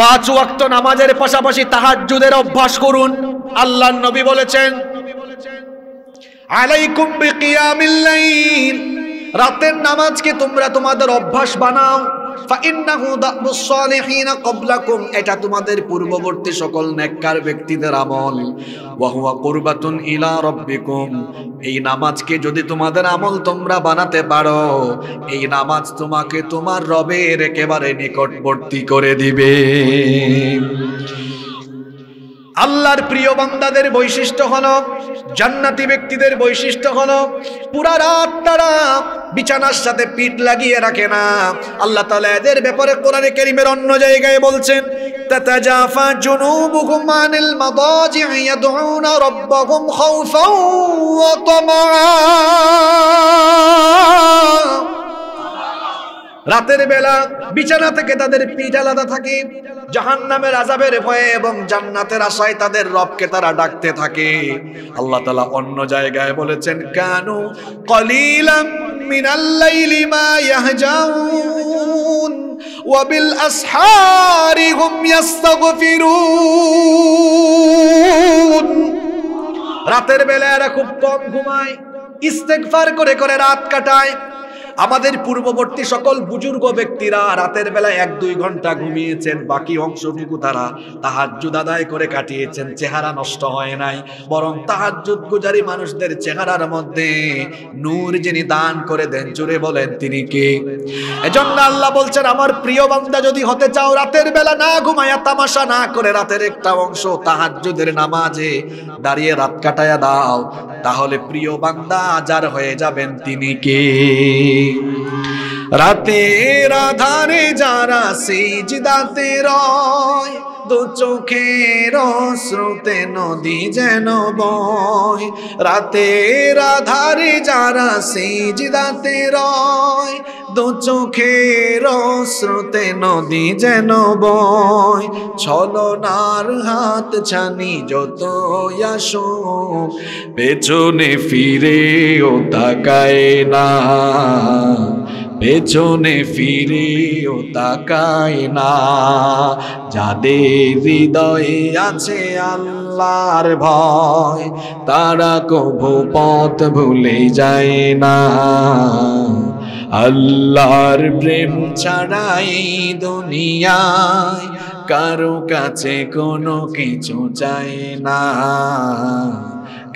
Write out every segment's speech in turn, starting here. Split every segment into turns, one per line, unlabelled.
পাঁচ ওয়াক্ত নামাজের পাশাপাশি তাহাজ্জুদের অভ্যাস করুন আল্লাহ নবী বলেছেন আলাইকুম রাতের নামাজকে তোমরা তোমাদের অভ্যাস বানাও এটা তোমাদের পূর্ববর্তী সকল নেককার ব্যক্তিদের আমল ওয়াহুয়া কুরবাতুন ইলা রব্বিকুম এই নামাজকে যদি তোমাদের আমল তোমরা বানাতে পারো এই নামাজ তোমাকে তোমার রবের একেবারে নিকটবর্তী করে দিবে আল্লাহর প্রিয় বান্দাদের বৈশিষ্ট্য হল জান্নাতি ব্যক্তিদের বৈশিষ্ট্য হল পুরা রাত তারা বিছানার সাথে পিঠ লাগিয়ে রাখে না আল্লাহ তালা এদের ব্যাপারে কোরআনে কেরিমের অন্য জায়গায় বলছেন تتجافى جنوبهم عن المضاجع يدعون ربهم خوفا وطمعا রাতের বেলা বিছানা থেকে তাদের পিঠ আলাদা থাকে জাহান নামের আজাবের ভয়ে এবং জান্নাতের আশায় তাদের রবকে তারা ডাকতে থাকে আল্লাহ তালা অন্য জায়গায় বলেছেন কানু কলিলাম ওয়াবিল রাতের বেলা এরা খুব কম ঘুমায় ইস্তেকফার করে করে রাত কাটায় আমাদের পূর্ববর্তী সকল বুজুর্গ ব্যক্তিরা রাতের বেলা এক দুই ঘন্টা ঘুমিয়েছেন বাকি অংশটুকু তারা তাহাজ্জুদ আদায় করে কাটিয়েছেন চেহারা নষ্ট হয় নাই বরং তাহাজ্জুদ গুজারি মানুষদের চেহারার মধ্যে নূর যিনি দান করে দেন জুড়ে বলেন তিনি কে এজন্য আল্লাহ বলছেন আমার প্রিয় বান্দা যদি হতে চাও রাতের বেলা না ঘুমায়া তামাশা না করে রাতের একটা অংশ তাহাজ্জুদের নামাজে দাঁড়িয়ে রাত কাটায়া দাও তাহলে প্রিয় বান্দা যার হয়ে যাবেন তিনি কে রাতে রাধারে যারা জিদাতে রয় দু চোখের স্রোতে নদী যেন বয় রাতে রাধারে যারা জিদাতে রয় দু চোখের স্রোতে নদী যেন বয় ছলনার হাত ছানি যত আসো পেছনে ও তাকায় না পেছনে ও তাকায় না যাদের হৃদয়ে আছে আল্লাহর ভয় তারা কভু পথ ভুলে যায় না আল্লাহর প্রেম ছাড়াই দুনিয়ায় কারো কাছে কোনো কিছু চাই না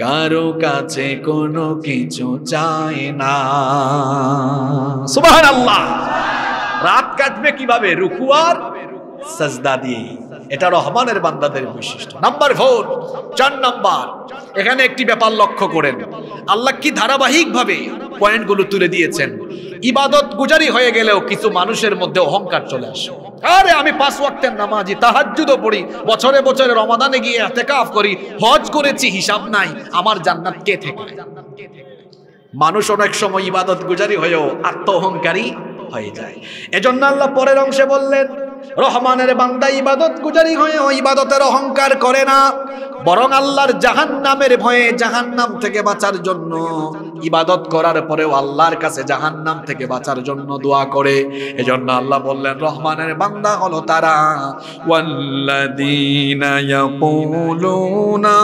কারো কাছে কোনো কিছু চাই না সুবাহ আল্লাহ রাত কাটবে কিভাবে রুকুয়ার সাজদা দিয়ে এটা রহমানের বান্দাদের বৈশিষ্ট্য নাম্বার ফোর চার নাম্বার এখানে একটি ব্যাপার লক্ষ্য করেন আল্লাহ কি ধারাবাহিকভাবে পয়েন্টগুলো তুলে দিয়েছেন ইবাদত গুজারি হয়ে গেলেও কিছু মানুষের মধ্যে অহংকার চলে আসে আরে আমি পাঁচ ওয়াক্তের নামাজি তাহাজ্জুদও পড়ি বছরে বছরে রমাদানে গিয়ে কাফ করি হজ করেছি হিসাব নাই আমার জান্নাত কে থেকে মানুষ অনেক সময় ইবাদত গুজারি হয়েও আত্ম অহংকারী হয়ে যায় এজন্য আল্লাহ পরের অংশে বললেন রহমানের বান্দা ইবাদত গুজারি হয়ে ইবাদতের অহংকার করে না বরং আল্লাহর জাহান নামের ভয়ে জাহান নাম থেকে বাঁচার জন্য ইবাদত করার পরেও আল্লাহর কাছে জাহান নাম থেকে বাঁচার জন্য দোয়া করে এজন্য আল্লাহ বললেন রহমানের বান্দা হলো তারা ওয়াল্লাদিনা ইয়াকুলুনা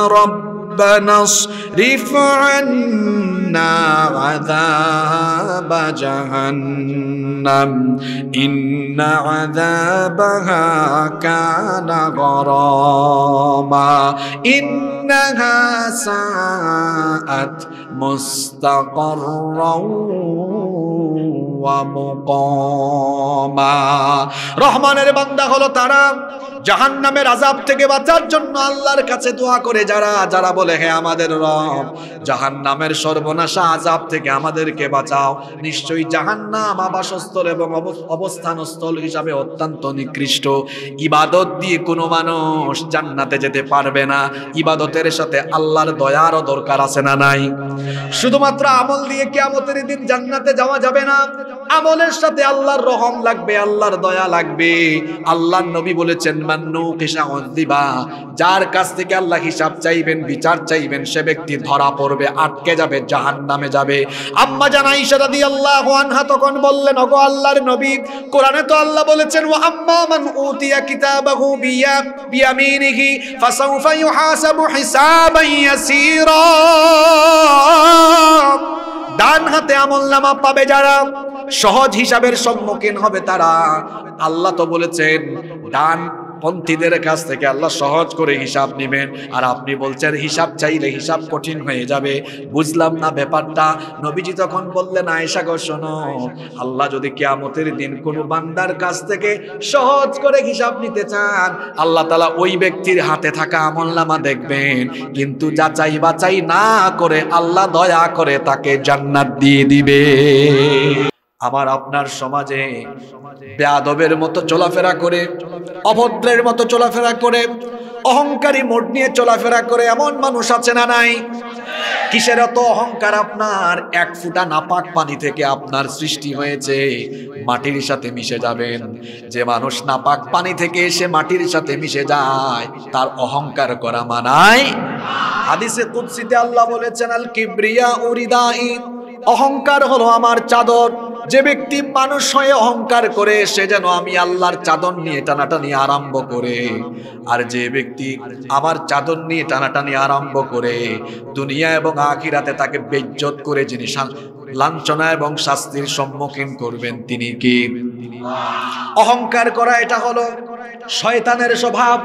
ربنا اصرف عنا عذاب جهنم إن عذابها كان غراما إنها ساءت مستقرا রহমানের বান্দা হলো তারা জাহান নামের আজাব থেকে বাঁচার জন্য আল্লাহর কাছে দোয়া করে যারা যারা বলে হ্যাঁ আমাদের রব জাহান নামের সর্বনাশা আজাব থেকে আমাদেরকে বাঁচাও নিশ্চয়ই জাহান নাম আবাসস্থল এবং অবস্থানস্থল হিসাবে অত্যন্ত নিকৃষ্ট ইবাদত দিয়ে কোনো মানুষ জান্নাতে যেতে পারবে না ইবাদতের সাথে আল্লাহর দয়ারও দরকার আছে না নাই শুধুমাত্র আমল দিয়ে কেমতের দিন জান্নাতে যাওয়া যাবে না আমলের সাথে আল্লাহর রহম লাগবে আল্লাহর দয়া লাগবে আল্লাহর নবী বলেছেন মান্নু দিবা যার কাছ থেকে আল্লাহ হিসাব চাইবেন বিচার চাইবেন সে ব্যক্তি ধরা পড়বে আটকে যাবে জাহান নামে যাবে আম্মা জানা ইশারা দিয়ে আল্লাহ আনহা তখন বললেন অগো আল্লাহর নবী কোরআনে তো আল্লাহ বলেছেন ও আম্মা মান উতিয়া কিতাবাহু বিয়া বিয়ামিনিহি ফাসাউফা ইউহাসাবু হিসাবান ইয়াসীরা ডান হাতে আমল নামা পাবে যারা সহজ হিসাবের সম্মুখীন হবে তারা আল্লাহ তো বলেছেন ডান পন্থীদের কাছ থেকে আল্লাহ সহজ করে হিসাব নেবেন আর আপনি বলছেন হিসাব চাইলে হিসাব কঠিন হয়ে যাবে বুঝলাম না ব্যাপারটা নবীজি তখন বললেন আয়েশা গো আল্লাহ যদি কেয়ামতের দিন কোনো বান্দার কাছ থেকে সহজ করে হিসাব নিতে চান আল্লাহ তালা ওই ব্যক্তির হাতে থাকা আমলনামা দেখবেন কিন্তু যাচাই বাচাই না করে আল্লাহ দয়া করে তাকে জান্নাত দিয়ে দিবে আমার আপনার সমাজে বেআবের মতো চলাফেরা করে অভদ্রের মতো চলাফেরা করে অহংকারী মোট নিয়ে চলাফেরা করে এমন মানুষ আছে না নাই কিসের অত অহংকার আপনার এক ফুটা নাপাক পানি থেকে আপনার সৃষ্টি হয়েছে মাটির সাথে মিশে যাবেন যে মানুষ নাপাক পানি থেকে এসে মাটির সাথে মিশে যায় তার অহংকার করা মানায় হাদিসে কুৎসিতে আল্লাহ বলেছেন আল কিব্রিয়া উরিদাহিন অহংকার হলো আমার চাদর যে ব্যক্তি মানুষ হয়ে অহংকার করে সে যেন আমি আল্লাহর চাদর নিয়ে টানাটানি আরম্ভ করে আর যে ব্যক্তি আমার চাদর নিয়ে টানাটানি আরম্ভ করে দুনিয়া এবং আখিরাতে তাকে বেজ্জত করে যিনি লাঞ্ছনা এবং শাস্তির সম্মুখীন করবেন তিনি কি অহংকার করা এটা হলো শয়তানের স্বভাব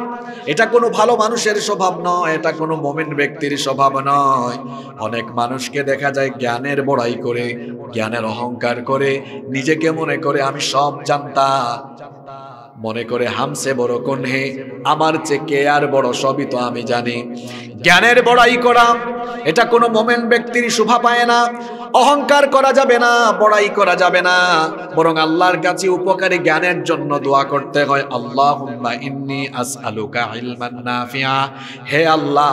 এটা কোনো ভালো মানুষের স্বভাব নয় এটা কোনো মোমেন ব্যক্তির স্বভাব নয় অনেক মানুষকে দেখা যায় জ্ঞানের বড়াই করে জ্ঞানের অহংকার করে নিজেকে মনে করে আমি সব জানতাম মনে করে হামসে বড় কনহে আমার চেয়ে কে আর বড় সবই তো আমি জানি জ্ঞানের বড়াই করা এটা কোনো মোমেন ব্যক্তির শোভা পায় না অহংকার করা যাবে না বড়াই করা যাবে না বরং আল্লাহর কাছে উপকারী জ্ঞানের জন্য দোয়া করতে হয় আল্লাহ ইন্নি আসআলুকা ইলমান নাফিয়া হে আল্লাহ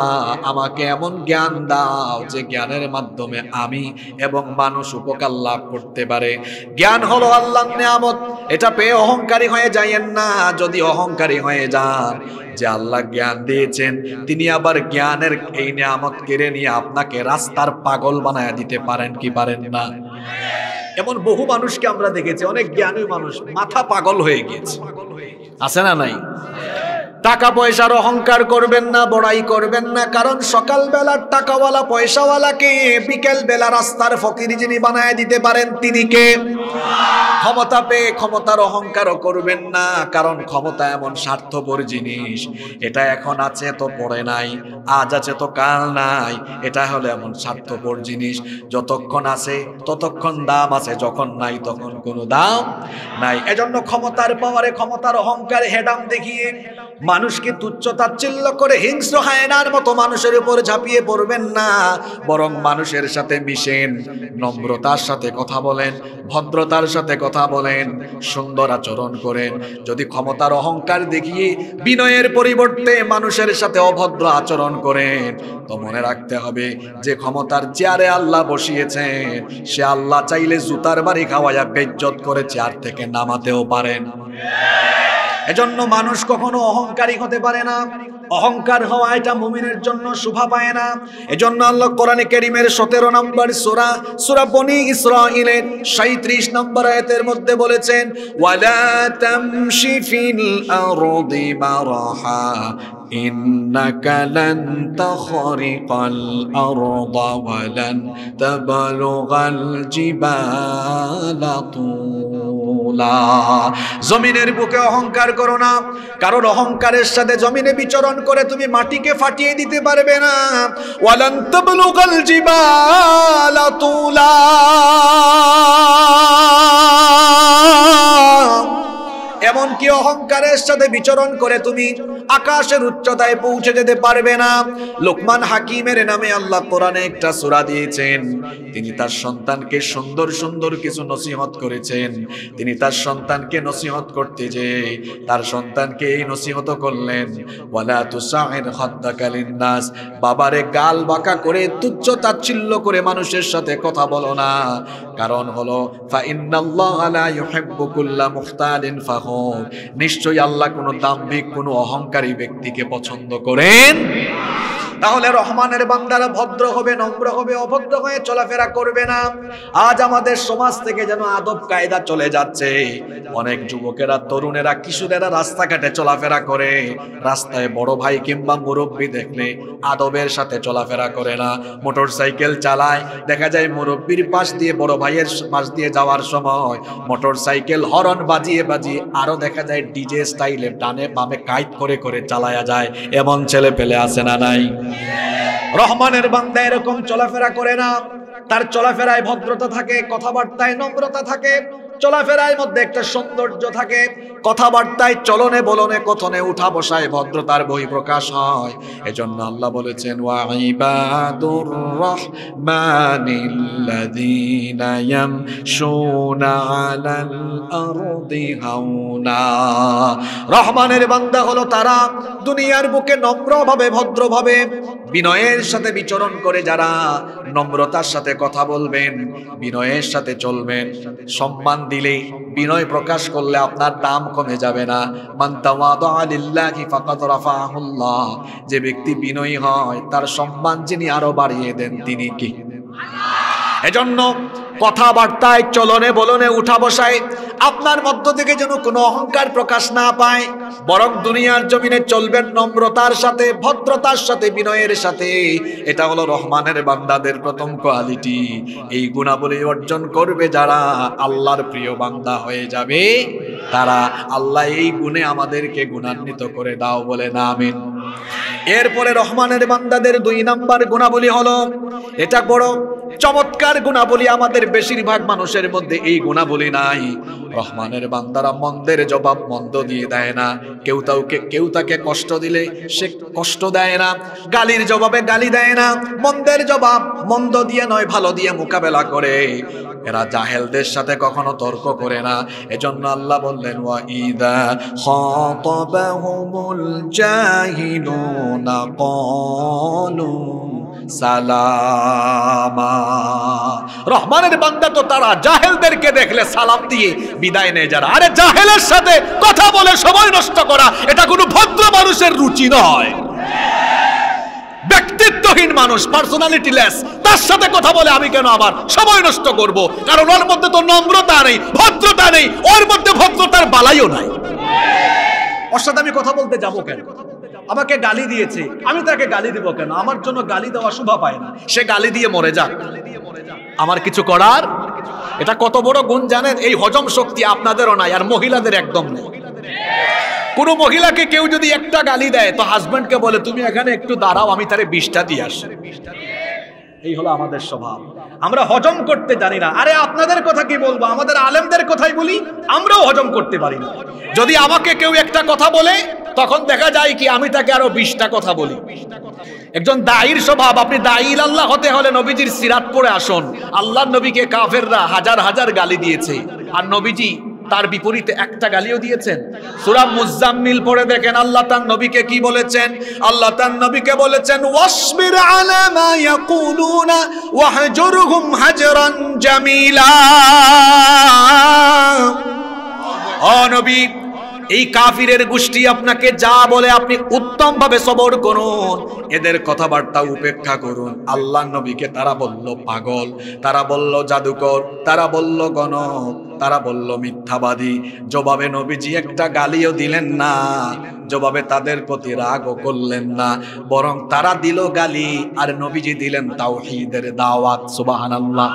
আমাকে এমন জ্ঞান দাও যে জ্ঞানের মাধ্যমে আমি এবং মানুষ উপকার লাভ করতে পারে জ্ঞান হলো আল্লাহর নিয়ামত এটা পেয়ে অহংকারী হয়ে যাইয়েন না না যদি অহংকারী হয়ে যান যে আল্লাহ জ্ঞান দিয়েছেন তিনি আবার জ্ঞানের এই নিয়ামত কেড়ে নিয়ে আপনাকে রাস্তার পাগল বানায় দিতে পারেন কি পারেন না এমন বহু মানুষকে আমরা দেখেছি অনেক জ্ঞানী মানুষ মাথা পাগল হয়ে গেছে আছে না নাই টাকা পয়সার অহংকার করবেন না বড়াই করবেন না কারণ সকালবেলার টাকাওয়ালা পয়সাওয়ালাকে বিকেল বেলা রাস্তার ফকির যিনি বানায় দিতে পারেন তিনি কে ক্ষমতা পেয়ে ক্ষমতার অহংকারও করবেন না কারণ ক্ষমতা এমন স্বার্থপর জিনিস এটা এখন আছে তো পড়ে নাই আজ আছে তো কাল নাই এটা হলো এমন স্বার্থপর জিনিস যতক্ষণ আছে ততক্ষণ দাম আছে যখন নাই তখন কোনো দাম নাই এজন্য ক্ষমতার পাওয়ারে ক্ষমতার অহংকার হেডাম দেখিয়ে মানুষকে তুচ্ছতাচ্ছিল্য করে হিংস্র হায়নার মতো মানুষের উপর ঝাঁপিয়ে পড়বেন না বরং মানুষের সাথে মিশেন নম্রতার সাথে কথা বলেন ভদ্রতার সাথে কথা বলেন সুন্দর আচরণ করেন যদি ক্ষমতার অহংকার দেখিয়ে বিনয়ের পরিবর্তে মানুষের সাথে অভদ্র আচরণ করেন তো মনে রাখতে হবে যে ক্ষমতার চেয়ারে আল্লাহ বসিয়েছেন সে আল্লাহ চাইলে জুতার বাড়ি খাওয়াইয়া বেজ্জত করে চেয়ার থেকে নামাতেও পারেন এজন্য মানুষ কখনো অহংকারী হতে পারে না অহংকার হওয়া এটা মুমিনের জন্য শোভা পায় না এজন্য আল্লাহ কোরআনে কেরিমের সতেরো নম্বর সোরা সোরা বনি ইসরাইলের সাঁত্রিশ নম্বর আয়াতের মধ্যে বলেছেন ওয়ালা তামশি ফিল আরদি মারহা إنك لن تخرق الأرض ولن تبلغ الجبال طولا জমিনের বুকে অহংকার করো না কারণ অহংকারের সাথে জমিনে বিচরণ করে তুমি মাটিকে ফাটিয়ে দিতে পারবে না ওয়ালান তাবলুগাল জিবালা তুলা এমনকি অহংকারের সাথে বিচরণ করে তুমি আকাশের উচ্চতায় পৌঁছে যেতে পারবে না লোকমান হাকিমের নামে আল্লাহ কোরআনে একটা সুরা দিয়েছেন তিনি তার সন্তানকে সুন্দর সুন্দর কিছু নসিহত করেছেন তিনি তার সন্তানকে নসিহত করতে যে তার সন্তানকে এই নসিহত করলেন ওয়ালা তুসাহের হত্যাকালীন নাস বাবারে গাল বাঁকা করে তুচ্ছ তাচ্ছিল্য করে মানুষের সাথে কথা বলো না কারণ হলো ফা ইন্নাল্লাহ লা ইউহিব্বু কুল্লা মুখতালিন ফাহ নিশ্চয়ই আল্লাহ কোনো দাম্ভিক কোনো অহংকারী ব্যক্তিকে পছন্দ করেন তাহলে রহমানের বান্দারা ভদ্র হবে নম্র হবে অভদ্র হয়ে চলাফেরা করবে না আজ আমাদের সমাজ থেকে যেন আদব কায়দা চলে যাচ্ছে অনেক যুবকেরা তরুণেরা কিশোরেরা রাস্তাঘাটে চলাফেরা করে রাস্তায় বড় ভাই কিংবা মুরব্বী দেখলে আদবের সাথে চলাফেরা করে না মোটর সাইকেল চালায় দেখা যায় মুরব্বীর পাশ দিয়ে বড় ভাইয়ের পাশ দিয়ে যাওয়ার সময় মোটর সাইকেল হরন বাজিয়ে বাজিয়ে আরও দেখা যায় ডিজে স্টাইলে ডানে বামে কাইত করে করে চালায়া যায় এমন ছেলে পেলে আসে না নাই রহমানের বান্দা এরকম চলাফেরা করে না তার চলাফেরায় ভদ্রতা থাকে কথাবার্তায় নম্রতা থাকে চলাফেরায় মধ্যে একটা সৌন্দর্য থাকে কথাবার্তায় চলনে বলনে কথনে উঠা বসায় ভদ্রতার বই প্রকাশ হয় এজন্য আল্লাহ বলেছেন ওয়াইবাদুর রহমানিল্লাযীনা ইয়ামশুনা আরদি হাওনা রহমানের বান্দা হলো তারা দুনিয়ার বুকে নম্রভাবে ভদ্রভাবে বিনয়ের সাথে বিচরণ করে যারা নম্রতার সাথে কথা বলবেন বিনয়ের সাথে চলবেন সম্মান দিলেই বিনয় প্রকাশ করলে আপনার দাম কমে যাবে না মান্তাওয়াদিল্লাহ যে ব্যক্তি বিনয়ী হয় তার সম্মান যিনি আরো বাড়িয়ে দেন তিনি কি এজন্য কথাবার্তায় চলনে বলনে উঠা বসায় আপনার মধ্য থেকে যেন কোনো অহংকার প্রকাশ না পায় বরং দুনিয়ার জমিনে চলবেন নম্রতার সাথে ভদ্রতার সাথে বিনয়ের সাথে এটা হলো রহমানের বান্দাদের প্রথম কোয়ালিটি এই গুণাবলী অর্জন করবে যারা আল্লাহর প্রিয় বান্দা হয়ে যাবে তারা আল্লাহ এই গুণে আমাদেরকে গুণান্বিত করে দাও বলে না আমিন এরপরে রহমানের বান্দাদের দুই নাম্বার গুণাবলী হলো এটা বড় চমৎকার গুণাবলী আমাদের বেশিরভাগ মানুষের মধ্যে এই গুণাবলী নাই রহমানের বান্দারা মন্দের জবাব মন্দ দিয়ে দেয় না কেউ তাকে কেউ তাকে কষ্ট দিলে সে কষ্ট দেয় না গালির জবাবে গালি দেয় না মন্দের জবাব মন্দ দিয়ে নয় ভালো দিয়ে মোকাবেলা করে এরা জাহেলদের সাথে কখনো তর্ক করে না এজন্য আল্লাহ বললেন ওয়া ইদা খতাবাহুমুল জাহিলুনা ক্বালু সালামা রহমানের বান্দা তো তারা জাহেলদেরকে দেখলে সালাম দিয়ে বিদায় নেয় যারা আরে জাহেলের সাথে কথা বলে সময় নষ্ট করা এটা কোনো ভদ্র মানুষের রুচি নয় ব্যক্তিত্বহীন মানুষ পার্সোনালিটি লেস তার সাথে কথা বলে আমি কেন আবার সময় নষ্ট করব কারণ ওর মধ্যে তো নম্রতা নেই ভদ্রতা নেই ওর মধ্যে ভদ্রতার বালাইও নাই ওর সাথে আমি কথা বলতে যাবো কেন আমাকে গালি দিয়েছে আমি তাকে গালি দিব কেন আমার জন্য গালি দেওয়া শুভ পায় না সে গালি দিয়ে মরে যাক আমার কিছু করার এটা কত বড় গুণ জানেন এই হজম শক্তি আপনাদেরও নাই আর মহিলাদের একদম নেই কোন মহিলাকে কেউ যদি একটা গালি দেয় তো হাজব্যান্ডকে বলে তুমি এখানে একটু দাঁড়াও আমি তারে বিষটা দিয়ে আসি এই হলো আমাদের স্বভাব আমরা হজম করতে জানি না আরে আপনাদের কথা কি বলবো আমাদের আলেমদের কথাই বলি আমরাও হজম করতে পারি না যদি আমাকে কেউ একটা কথা বলে তখন দেখা যায় কি আমি তাকে আরো বিশটা কথা বলি একজন দায়ীর স্বভাব আপনি দায়ীল আল্লাহ হতে হলে নবীজির সিরাত পড়ে আসুন আল্লাহ নবীকে কাফেররা হাজার হাজার গালি দিয়েছে আর নবীজি তার বিপরীতে একটা গালিও দিয়েছেন সুরা মুজাম্মিল পড়ে দেখেন আল্লাহ তার নবীকে কি বলেছেন আল্লাহ তার নবীকে বলেছেন ওয়াসবির আলা মা ইয়াকুলুনা ওয়াহজুরহুম হাজরান জামিলা ও নবী এই কাফিরের গোষ্ঠী আপনাকে যা বলে আপনি উত্তম ভাবে সবর করুন এদের কথাবার্তা উপেক্ষা করুন আল্লাহ নবীকে তারা বলল পাগল তারা বলল জাদুকর তারা বলল গণ তারা বলল মিথ্যাবাদী জবাবে নবীজি একটা গালিও দিলেন না জবাবে তাদের প্রতি রাগও করলেন না বরং তারা দিল গালি আর নবীজি দিলেন তাও হিদের দাওয়াত সুবহানাল্লাহ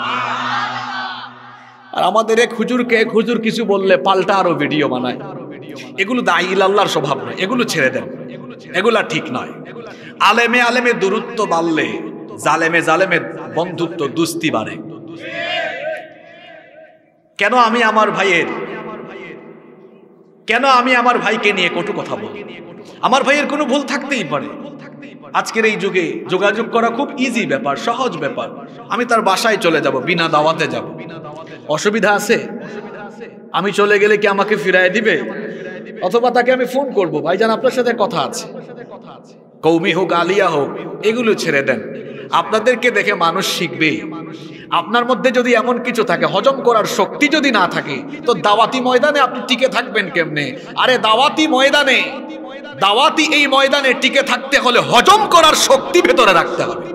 আর আমাদের এক হুজুরকে এক হুজুর কিছু বললে পাল্টা আরো ভিডিও বানায় এগুলো দাইল আল্লাহর স্বভাব নয় এগুলো ছেড়ে দেন এগুলা ঠিক নয় আলেমে আলেমে দূরত্ব বাড়লে জালেমে জালেমে বন্ধুত্ব দুস্তি বাড়ে কেন আমি আমার ভাইয়ের কেন আমি আমার ভাইকে নিয়ে কটু কথা বলি আমার ভাইয়ের কোনো ভুল থাকতেই পারে আজকের এই যুগে যোগাযোগ করা খুব ইজি ব্যাপার সহজ ব্যাপার আমি তার বাসায় চলে যাব বিনা দাওয়াতে যাব অসুবিধা আছে আমি চলে গেলে কি আমাকে ফিরায় দিবে অথবা তাকে আমি ফোন করব ভাইজান আপনার সাথে কথা আছে কৌমি হোক আলিয়া হোক এগুলো ছেড়ে দেন আপনাদেরকে দেখে মানুষ শিখবে আপনার মধ্যে যদি এমন কিছু থাকে হজম করার শক্তি যদি না থাকে তো দাওয়াতি ময়দানে আপনি টিকে থাকবেন কেমনে আরে দাওয়াতি ময়দানে দাওয়াতি এই ময়দানে টিকে থাকতে হলে হজম করার শক্তি ভেতরে রাখতে হবে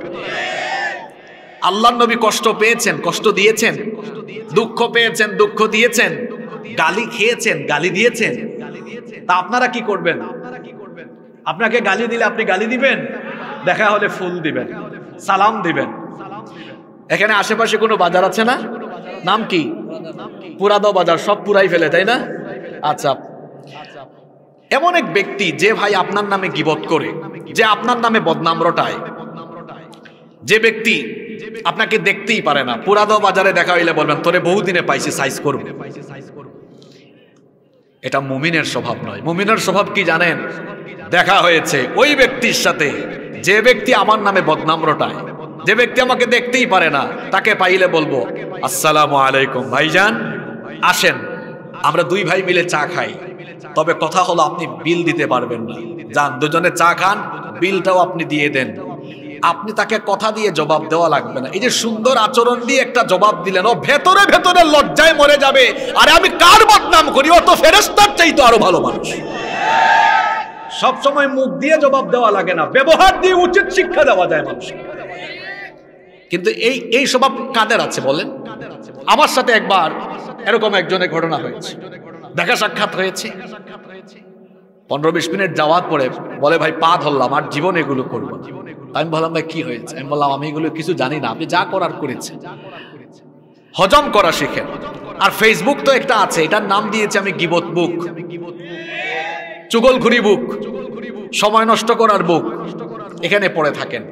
আল্লাহ নবী কষ্ট পেয়েছেন কষ্ট দিয়েছেন দুঃখ পেয়েছেন দুঃখ দিয়েছেন গালি খেয়েছেন গালি দিয়েছেন তা আপনারা কি করবেন আপনাকে গালি দিলে আপনি গালি দিবেন দেখা হলে ফুল দিবেন সালাম দিবেন এখানে আশেপাশে কোনো বাজার আছে না নাম কি পুরাদো বাজার সব পুরাই ফেলে তাই না আচ্ছা এমন এক ব্যক্তি যে ভাই আপনার নামে গিবত করে যে আপনার নামে বদনাম রটায় যে ব্যক্তি আপনাকে দেখতেই পারে না পুরাদো বাজারে দেখা হইলে বলবেন তোরে বহুদিনে পাইছি সাইজ করবো এটা মুমিনের স্বভাব নয় মুমিনের স্বভাব কি জানেন দেখা হয়েছে ওই ব্যক্তির সাথে যে ব্যক্তি আমার নামে বদনাম রটায় যে ব্যক্তি আমাকে দেখতেই পারে না তাকে পাইলে বলবো আসসালামু আলাইকুম ভাইজান আসেন আমরা দুই ভাই মিলে চা খাই তবে কথা হলো আপনি বিল দিতে পারবেন না যান দুজনে চা খান বিলটাও আপনি দিয়ে দেন আপনি তাকে কথা দিয়ে জবাব দেওয়া লাগবে না এই যে সুন্দর আচরণ দিয়ে একটা জবাব দিলেন ও ভেতরে ভেতরে লজ্জায় মরে যাবে আরে আমি কার বদনাম করি অত ফেরেস্তার চাই তো আরো ভালো মানুষ সব সময় মুখ দিয়ে জবাব দেওয়া লাগে না ব্যবহার দিয়ে উচিত শিক্ষা দেওয়া যায় মানুষ কিন্তু এই এই স্বভাব কাদের আছে বলেন আমার সাথে একবার এরকম একজনের ঘটনা হয়েছে দেখা সাক্ষাৎ হয়েছে পনেরো বিশ মিনিট যাওয়ার পরে বলে ভাই পা ধরলাম আর জীবন এগুলো করবো আমি বললাম ভাই কি হয়েছে আমি বললাম আমি এগুলো কিছু জানি না আপনি যা করার করেছে হজম করা শিখে আর ফেসবুক তো একটা আছে এটার নাম দিয়েছে আমি গিবত বুক চুগল ঘুরি বুক সময় নষ্ট করার বুক এখানে পড়ে থাকেন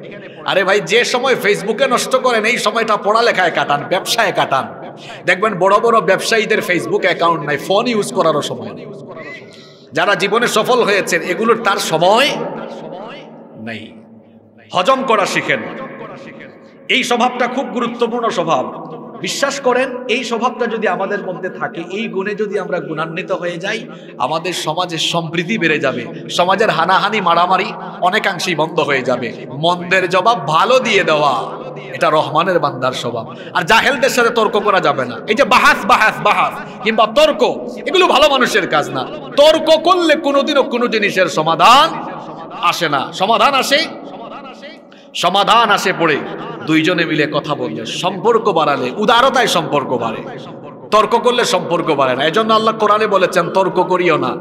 আরে ভাই যে সময় ফেসবুকে নষ্ট করেন এই সময়টা পড়ালেখায় কাটান ব্যবসায় কাটান দেখবেন বড় বড় ব্যবসায়ীদের ফেসবুক অ্যাকাউন্ট নাই ফোন ইউজ করারও সময় যারা জীবনে সফল হয়েছেন এগুলোর তার সময় নেই হজম করা শিখেন এই স্বভাবটা খুব গুরুত্বপূর্ণ স্বভাব বিশ্বাস করেন এই স্বভাবটা যদি আমাদের মধ্যে থাকে এই গুণে যদি আমরা গুণান্বিত হয়ে যাই আমাদের সমাজে সম্প্রীতি বেড়ে যাবে সমাজের হানাহানি মারামারি অনেকাংশেই বন্ধ হয়ে যাবে মন্দের জবাব ভালো দিয়ে দেওয়া এটা রহমানের বান্দার স্বভাব আর জাহেলদের সাথে তর্ক করা যাবে না এই যে বাহাস বাহাস বাহাস কিংবা তর্ক এগুলো ভালো মানুষের কাজ না তর্ক করলে কোনোদিনও কোনো জিনিসের সমাধান আসে না সমাধান আসে সমাধান আসে পড়ে দুইজনে মিলে কথা বললে সম্পর্ক বাড়ালে উদারতায় সম্পর্ক বাড়ে তর্ক করলে সম্পর্ক বাড়ে না এজন্য আল্লাহ কোরআনে বলেছেন তর্ক করিও না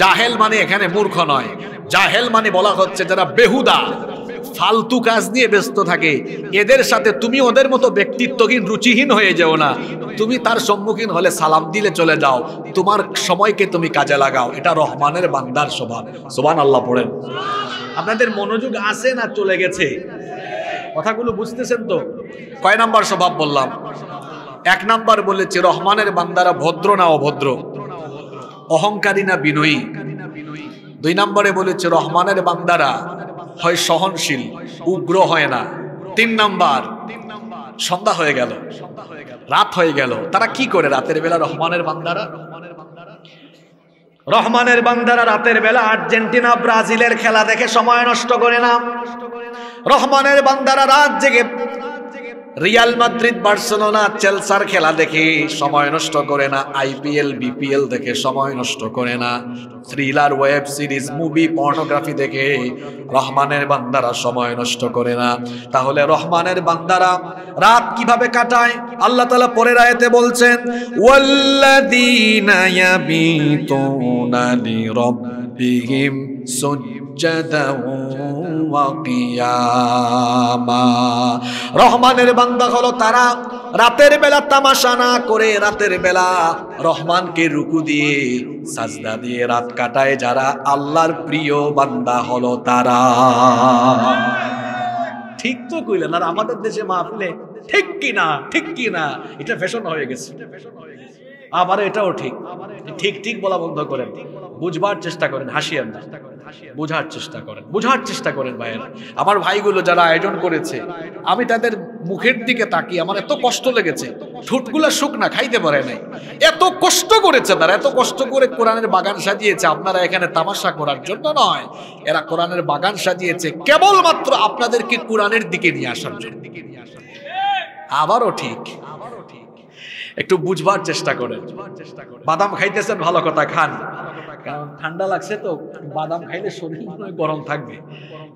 জাহেল মানে এখানে মূর্খ নয় জাহেল মানে বলা হচ্ছে যারা বেহুদা ফালতু কাজ নিয়ে ব্যস্ত থাকে এদের সাথে তুমি ওদের মতো ব্যক্তিত্বহীন রুচিহীন হয়ে যেও না তুমি তার সম্মুখীন হলে সালাম দিলে চলে যাও তোমার সময়কে তুমি কাজে লাগাও এটা রহমানের বান্দার সোভান সোভান আল্লাহ পড়েন আপনাদের মনোযোগ আসে না চলে গেছে কথাগুলো বুঝতেছেন তো কয় নাম্বার স্বভাব বললাম এক নাম্বার বলেছে রহমানের বান্দারা ভদ্র না অভদ্র অহংকারী না বিনয়ী দুই নম্বরে বলেছে রহমানের বান্দারা হয় সহনশীল উগ্র হয় না তিন নাম্বার সন্ধ্যা হয়ে গেল রাত হয়ে গেল তারা কি করে রাতের বেলা রহমানের বান্দারা রহমানের বান্দারা রাতের বেলা আর্জেন্টিনা ব্রাজিলের খেলা দেখে সময় নষ্ট করে না রহমানের বান্দারা রাত জেগে রিয়াল মাদ্রিদ বার্সেলোনা চেলসার খেলা দেখে সময় নষ্ট করে না আইপিএল বিপিএল দেখে সময় নষ্ট করে না thriller web series movie pornography দেখে রহমানের বান্দারা সময় নষ্ট করে না তাহলে রহমানের বান্দারা রাত কিভাবে কাটায় আল্লাহ তাআলা পরের আয়াতে বলছেন ওয়াল্লাযীনা ইয়াবিতুনা লিরাব্বিহিম সুজ سجدا وقياما রহমানের বান্দা হলো তারা রাতের বেলা তামাশা না করে রাতের বেলা রহমানকে রুকু দিয়ে সাজদা দিয়ে রাত কাটায় যারা আল্লাহর প্রিয় বান্দা হলো তারা ঠিক তো কইলেন আর আমাদের দেশে মাহফিলে ঠিক কি না ঠিক কি না এটা ফ্যাশন হয়ে গেছে আবার এটাও ঠিক ঠিক ঠিক বলা বন্ধ করেন বুঝবার চেষ্টা করেন হাসিয়ান চেষ্টা বোঝার চেষ্টা করেন বোঝার চেষ্টা করেন ভাইয়ের আমার ভাইগুলো যারা আয়োজন করেছে আমি তাদের মুখের দিকে তাকি আমার এত কষ্ট লেগেছে ঠোঁটগুলা শুকনা খাইতে পারে নাই এত কষ্ট করেছে তারা এত কষ্ট করে কোরআনের বাগান সাজিয়েছে আপনারা এখানে তামাশা করার জন্য নয় এরা কোরআনের বাগান সাজিয়েছে কেবলমাত্র আপনাদেরকে কোরআনের দিকে নিয়ে আসার জন্য আবারও ঠিক একটু বুঝবার চেষ্টা করেন বাদাম খাইতেছেন ভালো কথা খান কারণ ঠান্ডা লাগছে তো বাদাম খাইলে শরীর গরম থাকবে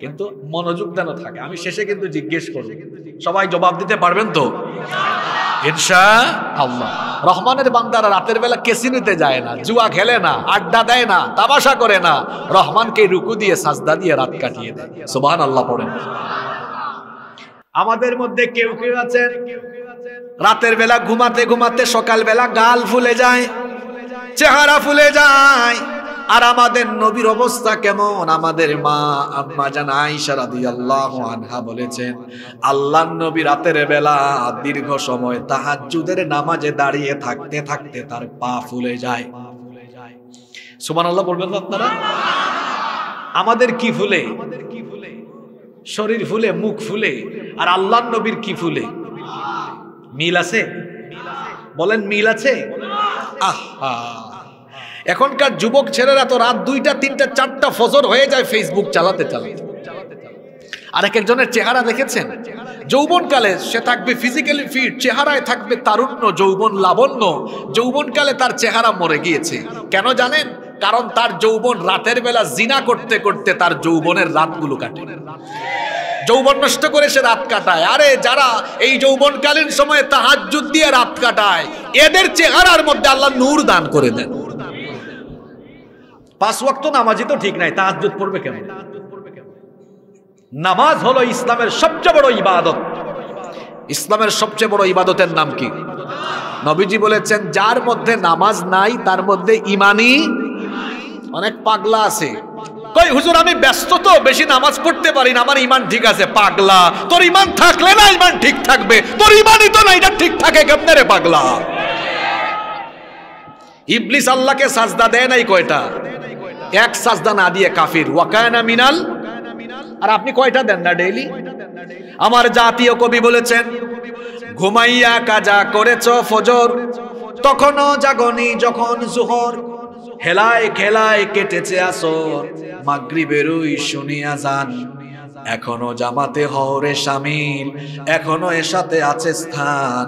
কিন্তু মনোযোগ যেন থাকে আমি শেষে কিন্তু জিজ্ঞেস করি সবাই জবাব দিতে পারবেন তো ইনশা আল্লাহ রহমানের বান্দারা রাতের বেলা কেসিনিতে যায় না জুয়া খেলে না আড্ডা দেয় না তামাশা করে না রহমানকে রুকু দিয়ে সাজদা দিয়ে রাত কাটিয়ে দেয় সোবাহ আল্লাহ পড়েন আমাদের মধ্যে কেউ কেউ আছেন রাতের বেলা ঘুমাতে ঘুমাতে সকালবেলা গাল ফুলে যায় চেহারা ফুলে যায় আর আমাদের নবীর অবস্থা কেমন আমাদের মা আম্মা জান আয়েশা রাদিয়াল্লাহু আনহা বলেছেন আল্লাহর নবী রাতের বেলা দীর্ঘ সময় তাহাজ্জুদের নামাজে দাঁড়িয়ে থাকতে থাকতে তার পা ফুলে যায় সুবহানাল্লাহ বলবেন তো আপনারা আমাদের কি ফুলে শরীর ফুলে মুখ ফুলে আর আল্লাহর নবীর কি ফুলে মিল আছে বলেন মিল আছে আহা এখনকার যুবক ছেলেরা তো রাত দুইটা তিনটা চারটা ফজর হয়ে যায় ফেসবুক চালাতে চালাতে আর এক একজনের চেহারা দেখেছেন যৌবনকালে সে থাকবে ফিজিক্যালি ফিট চেহারায় থাকবে তারুণ্য যৌবন লাবণ্য যৌবনকালে তার চেহারা মরে গিয়েছে কেন জানেন কারণ তার যৌবন রাতের বেলা জিনা করতে করতে তার যৌবনের রাতগুলো কাটে যৌবন নষ্ট করে সে রাত কাটায় আরে যারা এই যৌবনকালীন সময়ে তাহাজুদ দিয়ে রাত কাটায় এদের চেহারার মধ্যে আল্লাহ নূর দান করে দেন পাঁচ ওয়াক্ত নামাজি তো ঠিক নাই তাহাজুদ পড়বে কেমন নামাজ হলো ইসলামের সবচেয়ে বড় ইবাদত ইসলামের সবচেয়ে বড় ইবাদতের নাম কি নবীজি বলেছেন যার মধ্যে নামাজ নাই তার মধ্যে ইমানি অনেক পাগলা আছে কই হুজুর আমি ব্যস্ত তো বেশি নামাজ পড়তে পারি না আমার ইমান ঠিক আছে পাগলা তোর ইমান থাকলে না ইমান ঠিক থাকবে তোর ইমানই তো না এটা ঠিক থাকে কেমনে রে পাগলা ইবলিস আল্লাহকে সাজদা দেয় নাই কয়টা এক সাজদা না দিয়ে কাফির ওয়াকায়না মিনাল আর আপনি কয়টা দেন না ডেইলি আমার জাতীয় কবি বলেছেন ঘুমাইয়া কাজা করেছ ফজর তখনও জাগনি যখন জুহর হেলায় খেলায় কেটেছে আসর মাগরিবেরই শুনিয়া যান এখনো জামাতে হরে সামিল এখনো এর সাথে আছে স্থান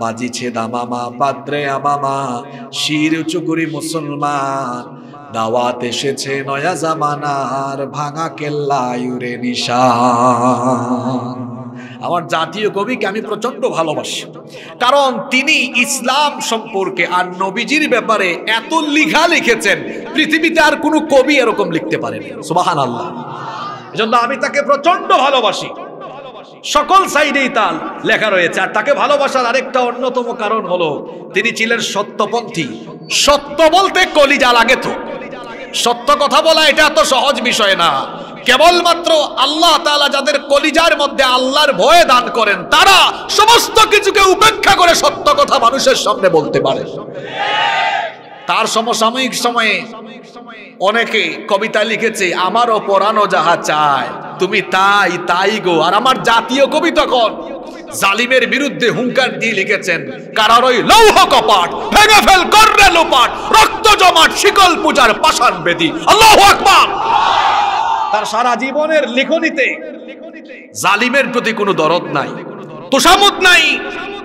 বাজিছে দামামা পাত্রে আমামা শির চুকুরি মুসলমান দাওয়াত এসেছে নয়া জামানার ভাঙা কেল্লায়ুরে নিশা আমার জাতীয় কবিকে আমি প্রচণ্ড ভালোবাসি কারণ তিনি ইসলাম সম্পর্কে আর নবীজির ব্যাপারে এত লিখা লিখেছেন পৃথিবীতে আর কোনো কবি এরকম লিখতে পারেন সুবাহান আল্লাহ এজন্য আমি তাকে প্রচণ্ড ভালোবাসি সকল সাইডেই তাল লেখা রয়েছে আর তাকে ভালোবাসার আরেকটা অন্যতম কারণ হলো তিনি ছিলেন সত্যপন্থী সত্য বলতে কলিজা লাগে তো সত্য কথা বলা এটা এত সহজ বিষয় না কেবলমাত্র আল্লাহ তালা যাদের কলিজার মধ্যে আল্লাহর ভয়ে দান করেন তারা সমস্ত কিছুকে উপেক্ষা করে সত্য কথা মানুষের সামনে বলতে পারে তার সমসাময়িক সময়ে অনেকে কবিতা লিখেছে আমারও পরানো যাহা চায় তুমি তাই তাই গো আর আমার জাতীয় কবি তখন জালিমের বিরুদ্ধে হুঙ্কার দিয়ে লিখেছেন কারার ওই লৌহ কপাট ভেঙে ফেল করলে লোপাট রক্ত জমাট শিকল পূজার পাষাণ বেদি আল্লাহ আকবার তার সারা জীবনের লিখনিতে জালিমের প্রতি কোনো দরদ নাই তোষামত নাই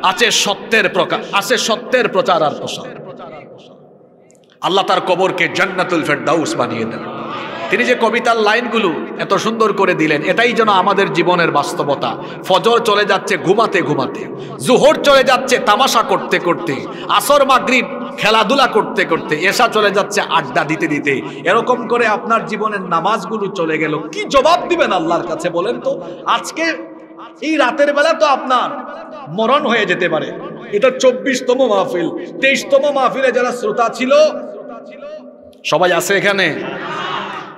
আছে সত্যের প্রকাশ আছে সত্যের প্রচার আর প্রসার আল্লাহ তার কবরকে জান্নাতুল ফেরদাউস বানিয়ে দেন তিনি যে কবিতার লাইনগুলো এত সুন্দর করে দিলেন এটাই যেন আমাদের জীবনের বাস্তবতা ফজর চলে যাচ্ছে ঘুমাতে ঘুমাতে জুহর চলে যাচ্ছে তামাশা করতে করতে আসর মাগরিব খেলাধুলা করতে করতে এসা চলে যাচ্ছে আড্ডা দিতে দিতে এরকম করে আপনার জীবনের নামাজগুলো চলে গেল কি জবাব দিবেন আল্লাহর কাছে বলেন তো আজকে এই রাতের বেলা তো আপনার মরণ হয়ে যেতে পারে এটা চব্বিশতম মাহফিল তেইশতম মাহফিলে যারা শ্রোতা ছিল সবাই আছে এখানে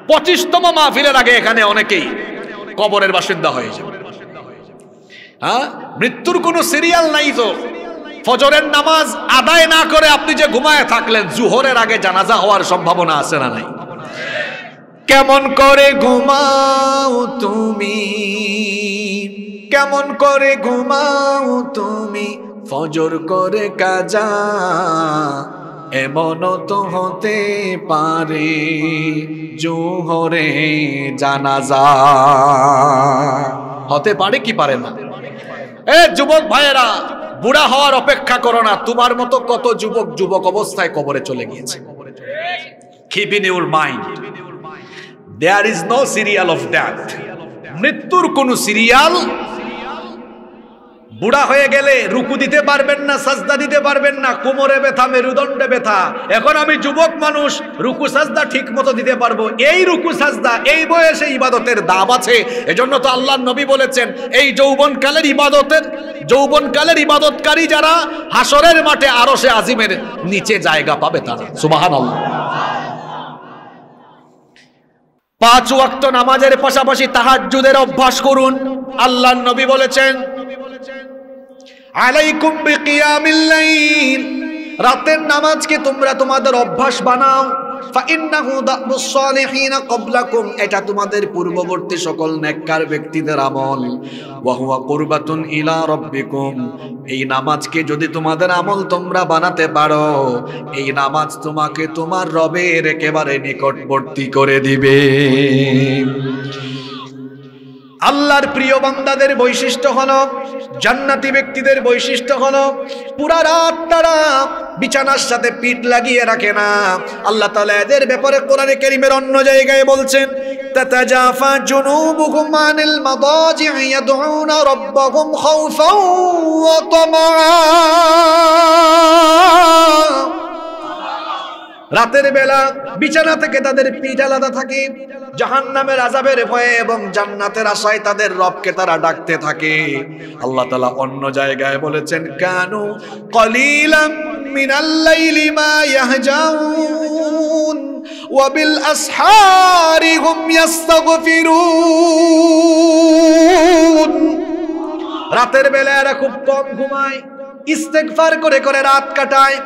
পঁচিশতম মাহফিলের আগে এখানে অনেকেই কবরের বাসিন্দা হয়ে যাবে হ্যাঁ মৃত্যুর কোনো সিরিয়াল নাই তো ফজরের নামাজ আদায় না করে আপনি যে ঘুমায় থাকলেন জুহরের আগে জানাজা হওয়ার সম্ভাবনা আছে না নাই কেমন করে ঘুমাও তুমি কেমন করে ঘুমাও তুমি ফজর করে কাজা এমন তো হতে পারে জোহরে জানাজা হতে পারে কি পারে না এ যুবক ভাইয়েরা বুড়া হওয়ার অপেক্ষা করো না তোমার মতো কত যুবক যুবক অবস্থায় কবরে চলে গিয়েছে there is no serial of মৃত্যুর কোনো সিরিয়াল বুড়া হয়ে গেলে রুকু দিতে পারবেন না সাজদা দিতে পারবেন না কোমরে ব্যথা মেরুদণ্ডে ব্যথা এখন আমি যুবক মানুষ রুকু সাজদা ঠিক মতো দিতে পারবো এই রুকু সাজদা এই বয়সে ইবাদতের দাম আছে এজন্য তো আল্লাহ নবী বলেছেন এই যৌবনকালের ইবাদতের যৌবনকালের ইবাদতকারী যারা হাসরের মাঠে আরো সে আজিমের নিচে জায়গা পাবে তারা সুবাহান পাঁচ ওয়াক্ত নামাজের পাশাপাশি তাহাজুদের অভ্যাস করুন আল্লাহ নবী বলেছেন আলাইকুম বিকিয়ামিল রাতের নামাজকে তোমরা তোমাদের অভ্যাস বানাও এটা তোমাদের পূর্ববর্তী সকল নেককার ব্যক্তিদের আমল ওয়াহুয়া কুরবাতুন ইলা রব্বিকুম এই নামাজকে যদি তোমাদের আমল তোমরা বানাতে পারো এই নামাজ তোমাকে তোমার রবের একেবারে নিকটবর্তী করে দিবে আল্লাহর প্রিয় বান্দাদের বৈশিষ্ট্য হল জান্নাতি ব্যক্তিদের বৈশিষ্ট্য হল পুরা রাত তারা বিছানার সাথে পিঠ লাগিয়ে রাখে না আল্লাহ তালা এদের ব্যাপারে কোরআনে কেরিমের অন্য জায়গায় বলছেন تتجافى جنوبهم عن المضاجع يدعون ربهم خوفا وطمعا রাতের বেলা বিছানা থেকে তাদের পিঠ আলাদা থাকে জাহান নামের আজাবের ভয়ে এবং জান্নাতের আশায় তাদের রবকে তারা ডাকতে থাকে আল্লাহ তালা অন্য জায়গায় বলেছেন কানু কলিলাম মিনাল্লাইলি মা ইয়াহজাউন ওয়াবিল আসহারি হুম ইয়াস্তাগফিরুন রাতের বেলা এরা খুব কম ঘুমায় ইস্তেকফার করে করে রাত কাটায়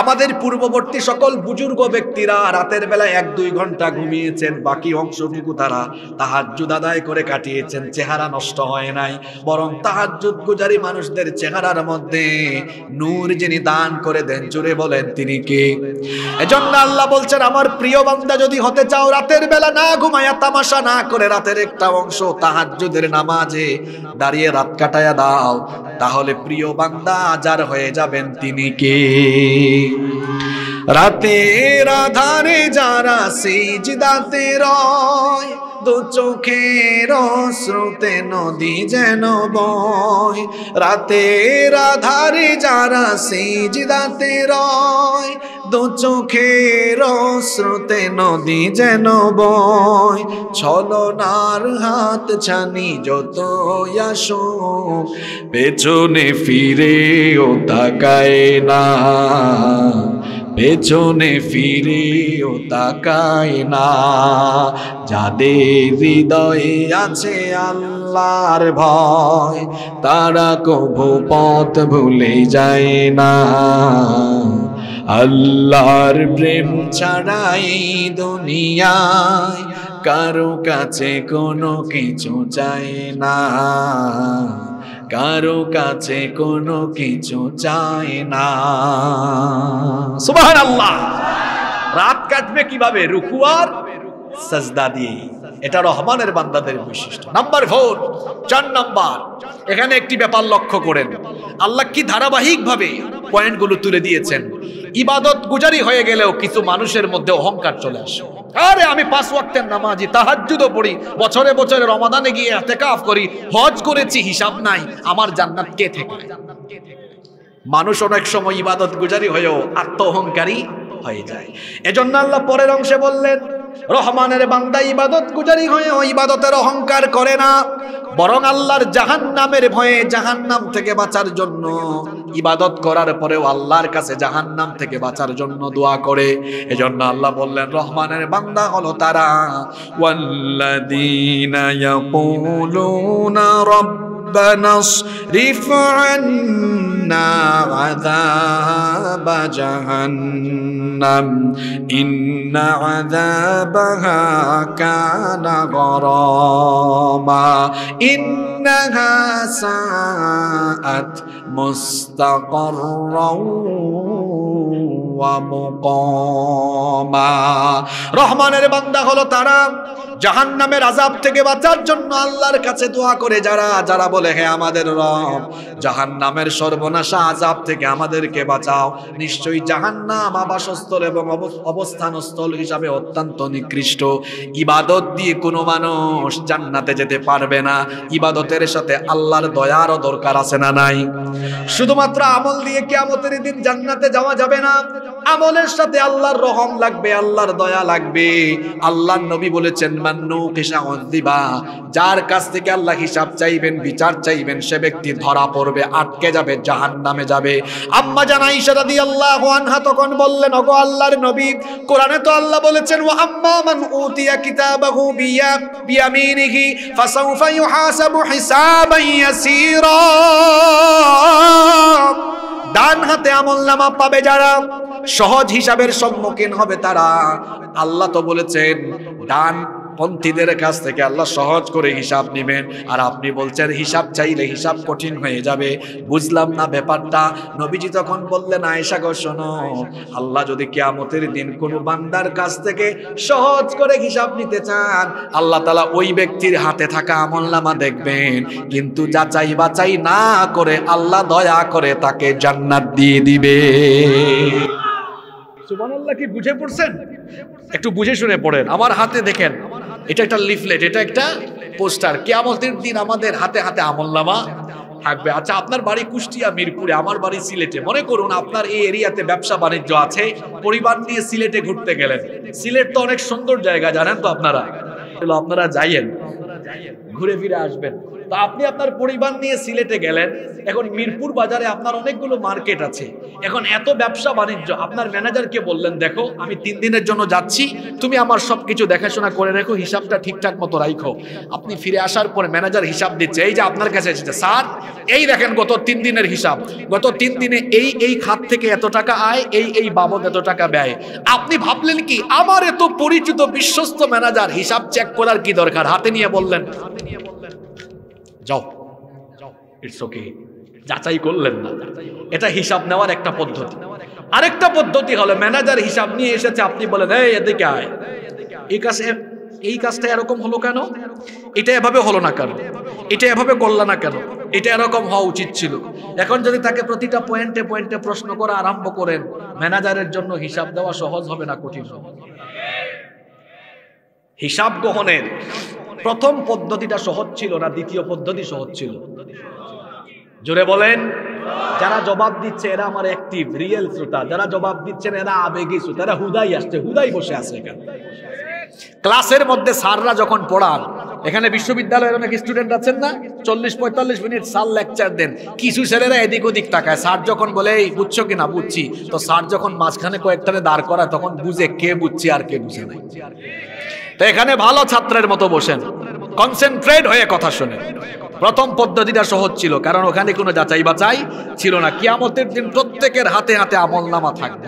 আমাদের পূর্ববর্তী সকল বুজুর্গ ব্যক্তিরা রাতের বেলা এক দুই ঘন্টা ঘুমিয়েছেন বাকি অংশটুকু তারা তাহার আদায় করে কাটিয়েছেন চেহারা নষ্ট হয় নাই বরং তাহাজ্জুদ গুজারি মানুষদের চেহারার মধ্যে নূর যিনি দান করে দেন জুড়ে বলেন তিনি কে এজন্য আল্লাহ বলছেন আমার প্রিয় বান্দা যদি হতে চাও রাতের বেলা না ঘুমায়া তামাশা না করে রাতের একটা অংশ তাহাজ্জুদের নামাজে দাঁড়িয়ে রাত কাটায়া দাও তাহলে প্রিয় বান্দা যার হয়ে যাবেন তিনি কে You. রাতের রাধারে যারা সিজদাতে রয় দু চোখের শ্রুতে নদী যেন বয় রাতের রাধারে যারা সিজদাতে রয় দু চোখের শ্রুতে নদী যেন বয় ছলনার হাত ছানি যত আসো পেছনে ও তাকায় না পেছনে ফিরে ও তাকায় না যাদের হৃদয়ে আছে আল্লাহর ভয় তারা কবু পথ ভুলে যায় না আল্লাহর প্রেম ছাড়াই দুনিয়ায় কারো কাছে কোনো কিছু চায় না কারো কাছে কোনো কিছু চায় না সুবাহান আল্লাহ রাত কাটবে কিভাবে আর সাজদা দিয়ে এটা রহমানের বান্দাদের বৈশিষ্ট্য নাম্বার ফোর চার নাম্বার এখানে একটি ব্যাপার লক্ষ্য করেন আল্লাহ কি ধারাবাহিকভাবে পয়েন্টগুলো তুলে দিয়েছেন ইবাদত গুজারি হয়ে গেলেও কিছু মানুষের মধ্যে অহংকার চলে আসে আরে আমি পাঁচ ওয়াক্তের নামাজি তাহাজুদও পড়ি বছরে বছরে রমাদানে গিয়ে এতেকাফ করি হজ করেছি হিসাব নাই আমার জান্নাত কে থেকে মানুষ অনেক সময় ইবাদত গুজারি হয়েও আত্ম অহংকারী হয়ে যায় এজন্য আল্লাহ পরের অংশে বললেন রহমানের বান্দা ইবাদত গুজারি হয়ে ইবাদতের অহংকার করে না বরং আল্লাহর জাহান নামের ভয়ে জাহান নাম থেকে বাঁচার জন্য ইবাদত করার পরেও আল্লাহর কাছে জাহান নাম থেকে বাঁচার জন্য দোয়া করে এজন্য আল্লাহ বললেন রহমানের বান্দা হলো তারা ربنا اصرف عنا عذاب جهنم إن عذابها كان غراما إنها ساءت مستقرا রহমানের বান্দা হলো তারা জাহান নামের আজাব থেকে বাঁচার জন্য আল্লাহর কাছে দোয়া করে যারা যারা বলে হ্যাঁ আমাদের রব জাহান নামের সর্বনাশা আজাব থেকে আমাদেরকে বাঁচাও নিশ্চয়ই জাহান নাম আবাসস্থল এবং অবস্থানস্থল হিসাবে অত্যন্ত নিকৃষ্ট ইবাদত দিয়ে কোনো মানুষ জান্নাতে যেতে পারবে না ইবাদতের সাথে আল্লাহর দয়ারও দরকার আছে না নাই শুধুমাত্র আমল দিয়ে কেয়ামতের দিন জান্নাতে যাওয়া যাবে না আমলের সাথে আল্লাহর রহম লাগবে আল্লাহর দয়া লাগবে আল্লাহর নবী বলেছেন মান্নু কিসাউন দিবা যার কাছ থেকে আল্লাহ হিসাব চাইবেন বিচার চাইবেন সে ব্যক্তি ধরা পড়বে আটকে যাবে জাহান্নামে যাবে আম্মা জানা ঈশা রাদিয়াল্লাহু আনহা তখন বললেন ওগো আল্লাহর নবী কোরআনে তো আল্লাহ বলেছেন ওয়া আম্মা মান উতিয়া কিতাবাহু বিয়া বিয়ামিনিহি ফাসাউফা ইউহাসাবু হিসাবান ইয়াসীরা ডান হাতে আমল নামা পাবে যারা সহজ হিসাবের সম্মুখীন হবে তারা আল্লাহ তো বলেছেন ডান পন্থীদের কাছ থেকে আল্লাহ সহজ করে হিসাব নেবেন আর আপনি বলছেন হিসাব চাইলে হিসাব কঠিন হয়ে যাবে বুঝলাম না ব্যাপারটা নবীজি তখন বললেন আয়েশা গো শোনো আল্লাহ যদি কেয়ামতের দিন কোনো বান্দার কাছ থেকে সহজ করে হিসাব নিতে চান আল্লাহ তালা ওই ব্যক্তির হাতে থাকা আমলনামা দেখবেন কিন্তু যা বা বাচাই না করে আল্লাহ দয়া করে তাকে জান্নাত দিয়ে দিবে সুবান আল্লাহ কি বুঝে পড়ছেন একটু বুঝে শুনে পড়েন আমার হাতে দেখেন এটা একটা লিফলেট এটা একটা পোস্টার কেয়ামতের দিন আমাদের হাতে হাতে আমলনামা থাকবে আচ্ছা আপনার বাড়ি কুষ্টিয়া মিরপুরে আমার বাড়ি সিলেটে মনে করুন আপনার এই এরিয়াতে ব্যবসা বাণিজ্য আছে পরিবার নিয়ে সিলেটে ঘুরতে গেলেন সিলেট তো অনেক সুন্দর জায়গা জানেন তো আপনারা আপনারা যাইয়েন ঘুরে ফিরে আসবেন তো আপনি আপনার পরিবার নিয়ে সিলেটে গেলেন এখন মিরপুর বাজারে আপনার অনেকগুলো মার্কেট আছে এখন এত ব্যবসা বাণিজ্য আপনার ম্যানেজারকে বললেন দেখো আমি তিন দিনের জন্য যাচ্ছি তুমি আমার সব কিছু দেখাশোনা করে রেখো হিসাবটা ঠিকঠাক মতো রাইখো আপনি ফিরে আসার পর ম্যানেজার হিসাব দিচ্ছে এই যে আপনার কাছে এসেছে স্যার এই দেখেন গত তিন দিনের হিসাব গত তিন দিনে এই এই খাত থেকে এত টাকা আয় এই এই বাবদ এত টাকা ব্যয় আপনি ভাবলেন কি আমার এত পরিচিত বিশ্বস্ত ম্যানেজার হিসাব চেক করার কি দরকার হাতে নিয়ে বললেন নিয়ে বললেন যাও যাও ইটস ওকে যাচাই করলেন না এটা হিসাব নেওয়ার একটা পদ্ধতি আরেকটা পদ্ধতি হলো ম্যানেজার হিসাব নিয়ে এসেছে আপনি বলেন এই এদিকে আয় এই কাছে এই কাজটা এরকম হলো কেন এটা এভাবে হলো না কেন এটা এভাবে করলা না কেন এটা এরকম হওয়া উচিত ছিল এখন যদি তাকে প্রতিটা পয়েন্টে পয়েন্টে প্রশ্ন করা আরম্ভ করেন ম্যানেজারের জন্য হিসাব দেওয়া সহজ হবে না কঠিন হবে হিসাব গ্রহণের প্রথম পদ্ধতিটা সহজ ছিল না দ্বিতীয় পদ্ধতি সহজ ছিল জোরে বলেন যারা জবাব দিচ্ছে এরা আমার অ্যাক্টিভ রিয়েল শ্রোতা যারা জবাব দিচ্ছেন এরা আবেগী শ্রোতা এরা হুদাই আসছে হুদাই বসে আছে এখানে ক্লাসের মধ্যে স্যাররা যখন পড়ান এখানে বিশ্ববিদ্যালয়ের অনেক স্টুডেন্ট আছেন না চল্লিশ পঁয়তাল্লিশ মিনিট স্যার লেকচার দেন কিছু ছেলেরা এদিক ওদিক তাকায় স্যার যখন বলে এই বুঝছো কিনা বুঝছি তো স্যার যখন মাঝখানে কয়েকটা দাঁড় করা তখন বুঝে কে বুঝছে আর কে বুঝে নাই তো এখানে ভালো ছাত্রের মতো বসেন কনসেন্ট্রেট হয়ে কথা শুনে প্রথম পদ্ধতিটা সহজ ছিল কারণ ওখানে কোনো যাচাই বাচাই ছিল না কিয়ামতের দিন প্রত্যেকের হাতে হাতে আমল নামা থাকবে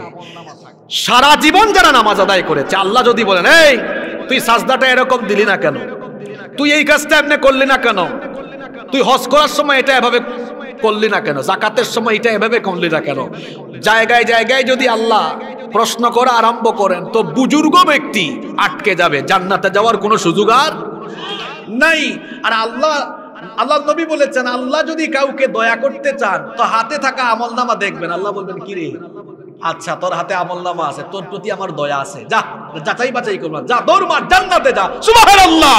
সারা জীবন যারা নামাজ আদায় করেছে আল্লাহ যদি বলেন এই তুই সাজদাটা এরকম দিলি না কেন তুই এই কাজটা এমনি করলি না কেন তুই হজ করার সময় এটা এভাবে করলি না কেন জাকাতের সময় এটা এভাবে করলি না কেন জায়গায় জায়গায় যদি আল্লাহ প্রশ্ন করা আরম্ভ করেন তো বুজুর্গ ব্যক্তি আটকে যাবে জান্নাতে যাওয়ার কোনো সুযোগ আর নাই আর আল্লাহ আল্লাহ নবী বলেছেন আল্লাহ যদি কাউকে দয়া করতে চান তো হাতে থাকা আমল নামা দেখবেন আল্লাহ বলবেন কি রে আচ্ছা তোর হাতে আমল নামা আছে তোর প্রতি আমার দয়া আছে যা যাচাই বাছাই করবো যা দৌড় মার জান্নাতে যা সুবহানাল্লাহ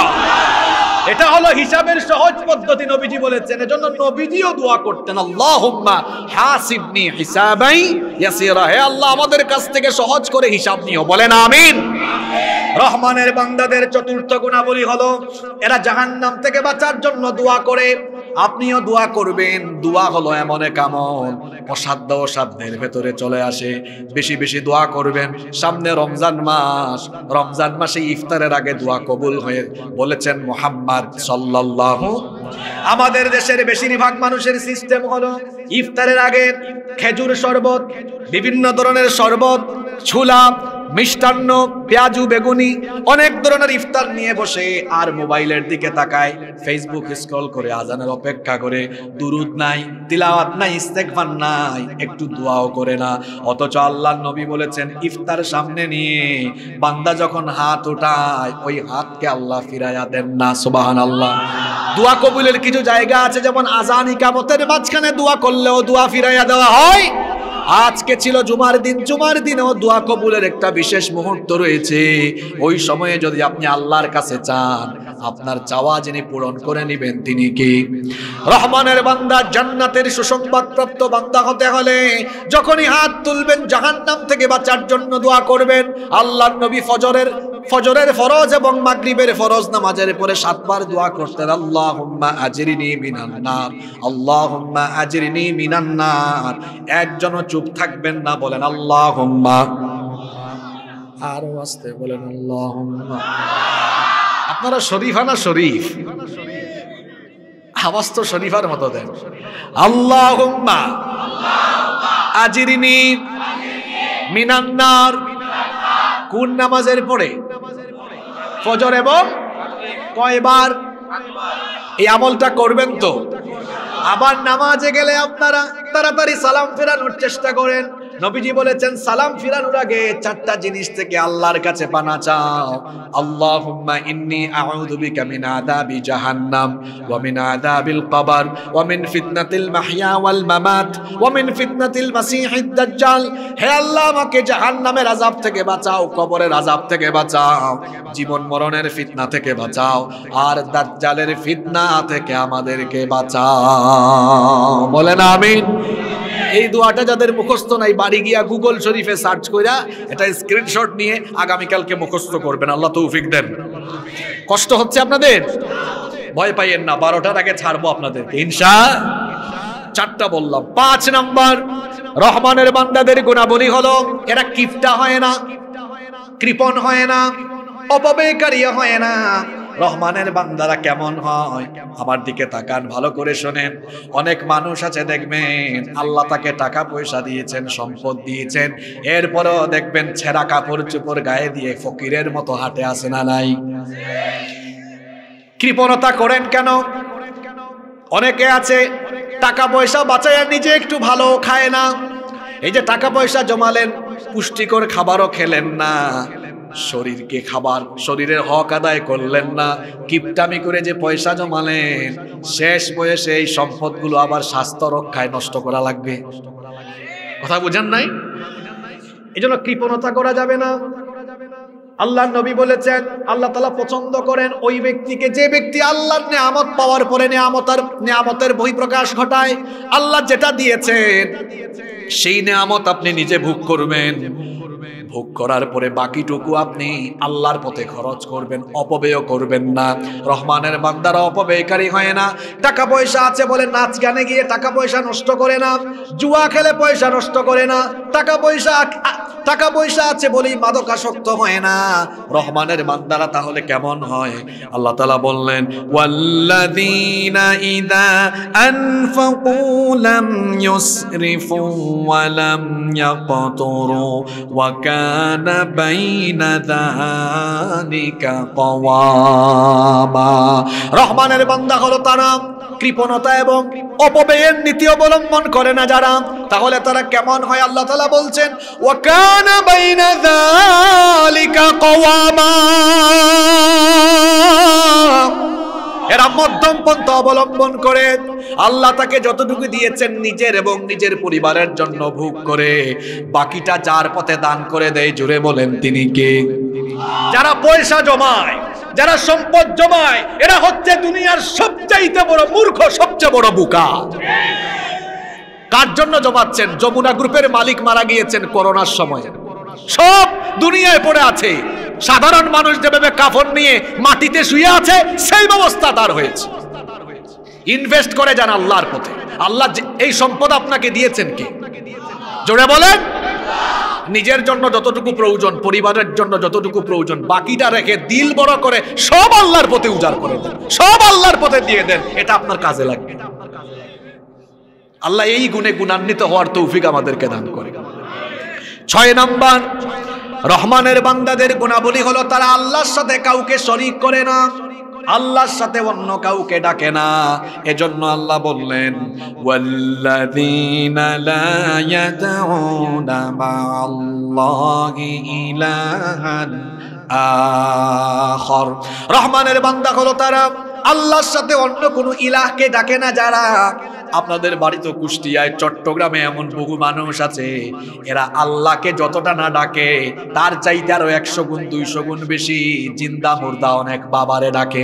এটা হলো হিসাবের সহজ পদ্ধতি নবীজি বলেছেন এজন্য নবীজিও দোয়া করতেন আল্লাহুম্মা হাসিবনি হিসাবাই ইয়াসিরা হে আল্লাহ আমাদের কাছ থেকে সহজ করে হিসাব নিও বলেন আমিন রহমানের বান্দাদের চতুর্থ গুণাবলী হলো এরা জাহান্নাম থেকে বাঁচার জন্য দোয়া করে আপনিও দোয়া করবেন দোয়া হলো এমন এক আমল অসাধ্য অসাধ্যের ভেতরে চলে আসে বেশি বেশি দোয়া করবেন সামনে রমজান মাস রমজান মাসে ইফতারের আগে দোয়া কবুল হয়ে বলেছেন মোহাম্মদ সাল্লাহ আমাদের দেশের বেশিরভাগ মানুষের সিস্টেম হলো ইফতারের আগে খেজুর শরবত বিভিন্ন ধরনের শরবত ছুলা মিষ্টান্ন পেঁয়াজু বেগুনি অনেক ধরনের ইফতার নিয়ে বসে আর মোবাইলের দিকে তাকায় ফেসবুক স্ক্রল করে আজানের অপেক্ষা করে দুরুদ নাই তিলাওয়াত নাই ইস্তেকফান নাই একটু দোয়াও করে না অথচ আল্লাহ নবী বলেছেন ইফতার সামনে নিয়ে বান্দা যখন হাত ওঠায় ওই হাতকে আল্লাহ ফিরাইয়া দেন না সুবাহান আল্লাহ দোয়া কবুলের কিছু জায়গা আছে যেমন আজান ইকামতের মাঝখানে দোয়া করলেও দোয়া ফিরাইয়া দেওয়া হয় আজকে ছিল জুমার দিন জুমার দিনেও দোয়া কবুলের একটা বিশেষ মুহূর্ত রয়েছে ওই সময়ে যদি আপনি আল্লাহর কাছে চান আপনার চাওয়া যিনি পূরণ করে নেবেন তিনি কে রহমানের বান্দা জান্নাতের সুসংবাদপ্রাপ্ত বান্দা হতে হলে যখনই হাত তুলবেন জাহান্নাম থেকে বাঁচার জন্য দোয়া করবেন আল্লাহর নবী ফজরের ফজরের ফরজ এবং মাগরিবের ফরজ নামাজের পরে সাতবার দোয়া করতেন আল্লাহুম্মা আজরিনি মিনান নার আল্লাহুম্মা আজরিনি মিনান নার একজন চুপ থাকবেন না বলেন আল্লাহ আরো আসতে বলেন আল্লাহ আপনারা শরীফানা শরীফ আওয়াজ তো শরীফার মতো দেন আল্লাহ আজিরিনি মিনান্নার কোন নামাজের পরে ফজর এবং কয়বার এই আমলটা করবেন তো আবার নামাজে গেলে আপনারা তাড়াতাড়ি সালাম ফেরানোর চেষ্টা করেন নবীজি বলেছেন সালাম ফিরানোর আগে চারটা জিনিস থেকে আল্লাহর কাছে পানা চাও আল্লাহুম্মা ইন্নি আউযু বিকা মিন আযাবি জাহান্নাম ওয়া মিন আযাবিল কবর ওয়া মিন ফিতনাতিল মাহইয়া ওয়াল মামাত ওয়া মিন ফিতনাতিল মাসিহিদ দাজ্জাল হে আল্লাহ আমাকে জাহান্নামের আযাব থেকে বাঁচাও কবরের আযাব থেকে বাঁচাও জীবন মরণের ফিতনা থেকে বাঁচাও আর দাজ্জালের ফিতনা থেকে আমাদেরকে বাঁচাও বলেন আমিন এই দোয়াটা যাদের মুখস্থ নাই বাড়ি গিয়া গুগল শরীফে সার্চ কইরা এটা স্ক্রিনশট নিয়ে আগামীকালকে মুখস্থ করবেন আল্লাহ তৌফিক দেন কষ্ট হচ্ছে আপনাদের ভয় পাইয়েন না বারোটার আগে ছাড়বো আপনাদের ইনশা চারটা বললাম পাঁচ নাম্বার রহমানের বান্দাদের গুণাবলী হলো এরা কিপটা হয় না কৃপণ হয় না অপবেকারী হয় না রহমানের বান্দারা কেমন হয় আমার দিকে তাকান ভালো করে শোনেন অনেক মানুষ আছে দেখবেন আল্লাহ তাকে টাকা পয়সা দিয়েছেন সম্পদ দিয়েছেন এরপরেও দেখবেন ছেঁড়া কাপড় চুপড় গায়ে দিয়ে ফকিরের মতো হাটে আসে না নাই কৃপণতা করেন কেন অনেকে আছে টাকা পয়সা বাঁচায় নিজে একটু ভালো খায় না এই যে টাকা পয়সা জমালেন পুষ্টিকর খাবারও খেলেন না শরীরকে খাবার শরীরের হক আদায় করলেন না কিপটামি করে যে পয়সা জমালেন শেষ বয়সে এই সম্পদগুলো আবার স্বাস্থ্য রক্ষায় নষ্ট করা লাগবে কথা বুঝেন নাই এই জন্য কৃপণতা করা যাবে না আল্লাহ নবী বলেছেন আল্লাহ তালা পছন্দ করেন ওই ব্যক্তিকে যে ব্যক্তি আল্লাহর নেয়ামত পাওয়ার পরে নেয়ামতার নেয়ামতের বহিঃপ্রকাশ ঘটায় আল্লাহ যেটা দিয়েছেন সেই নেয়ামত আপনি নিজে ভোগ করবেন ভোগ করার পরে বাকিটুকু আপনি আল্লাহর পথে খরচ করবেন অপব্যয় করবেন না রহমানের বান্দারা অপব্যয়কারী হয় না টাকা পয়সা আছে বলে নাচ গানে গিয়ে টাকা পয়সা নষ্ট করে না জুয়া খেলে পয়সা নষ্ট করে না টাকা পয়সা টাকা পয়সা আছে বলেই মাদকাসক্ত হয় না রহমানের বান্দারা তাহলে কেমন হয় আল্লাহ তালা বললেন ওয়াল্লাদিনা ইদা আনফাকু লাম ইউসরিফু ওয়া লাম ইয়াকতুরু ওয়া وكان بين ذلك قواما রহমানের বান্দা হলো তারা কৃপণতা এবং অপব্যয়ের নীতি অবলম্বন করে না যারা তাহলে তারা কেমন হয় আল্লাহ তালা বলছেন ওয়াকান বাইনা যালিকা কওয়ামা এরা মধ্যম পন্থ অবলম্বন করে আল্লাহ তাকে যতটুকু দিয়েছেন নিজের এবং নিজের পরিবারের জন্য ভোগ করে বাকিটা যার পথে দান করে দেয় জুড়ে বলেন তিনি কে যারা পয়সা জমায় যারা সম্পদ জমায় এরা হচ্ছে দুনিয়ার সবচাইতে বড় মূর্খ সবচেয়ে বড় বুকা কার জন্য জমাচ্ছেন যমুনা গ্রুপের মালিক মারা গিয়েছেন করোনার সময় সব দুনিয়ায় পড়ে আছে সাধারণ মানুষ যেভাবে কাফন নিয়ে মাটিতে শুয়ে আছে সেই ব্যবস্থা তার হয়েছে ইনভেস্ট করে যান আল্লাহর পথে আল্লাহ এই সম্পদ আপনাকে দিয়েছেন কি জোরে বলেন নিজের জন্য যতটুকু প্রয়োজন পরিবারের জন্য যতটুকু প্রয়োজন বাকিটা রেখে দিল বড় করে সব আল্লাহর পথে উজাড় করে দেন সব আল্লাহর পথে দিয়ে দেন এটা আপনার কাজে লাগবে আল্লাহ এই গুণে গুণান্বিত হওয়ার তৌফিক আমাদেরকে দান করে ছয় নাম্বার রহমানের বান্দাদের গুণাবলী হলো তারা আল্লাহর সাথে কাউকে শরিক করে না আল্লাহর সাথে অন্য কাউকে ডাকে না এজন্য আল্লাহ বললেন ওয়াল্লাযীনা লা ইয়াদউনা মা'আল্লাহি ইলাহান আখর রহমানের বান্দা হলো তারা আল্লাহর সাথে অন্য কোনো ইলাহকে ডাকে না যারা আপনাদের বাড়ি তো কুষ্টিয়ায় চট্টগ্রামে এমন বহু মানুষ আছে এরা আল্লাহকে যতটা না ডাকে তার চাইতে আরো একশো গুণ দুইশো গুণ বেশি জিন্দা মুর্দা অনেক বাবারে ডাকে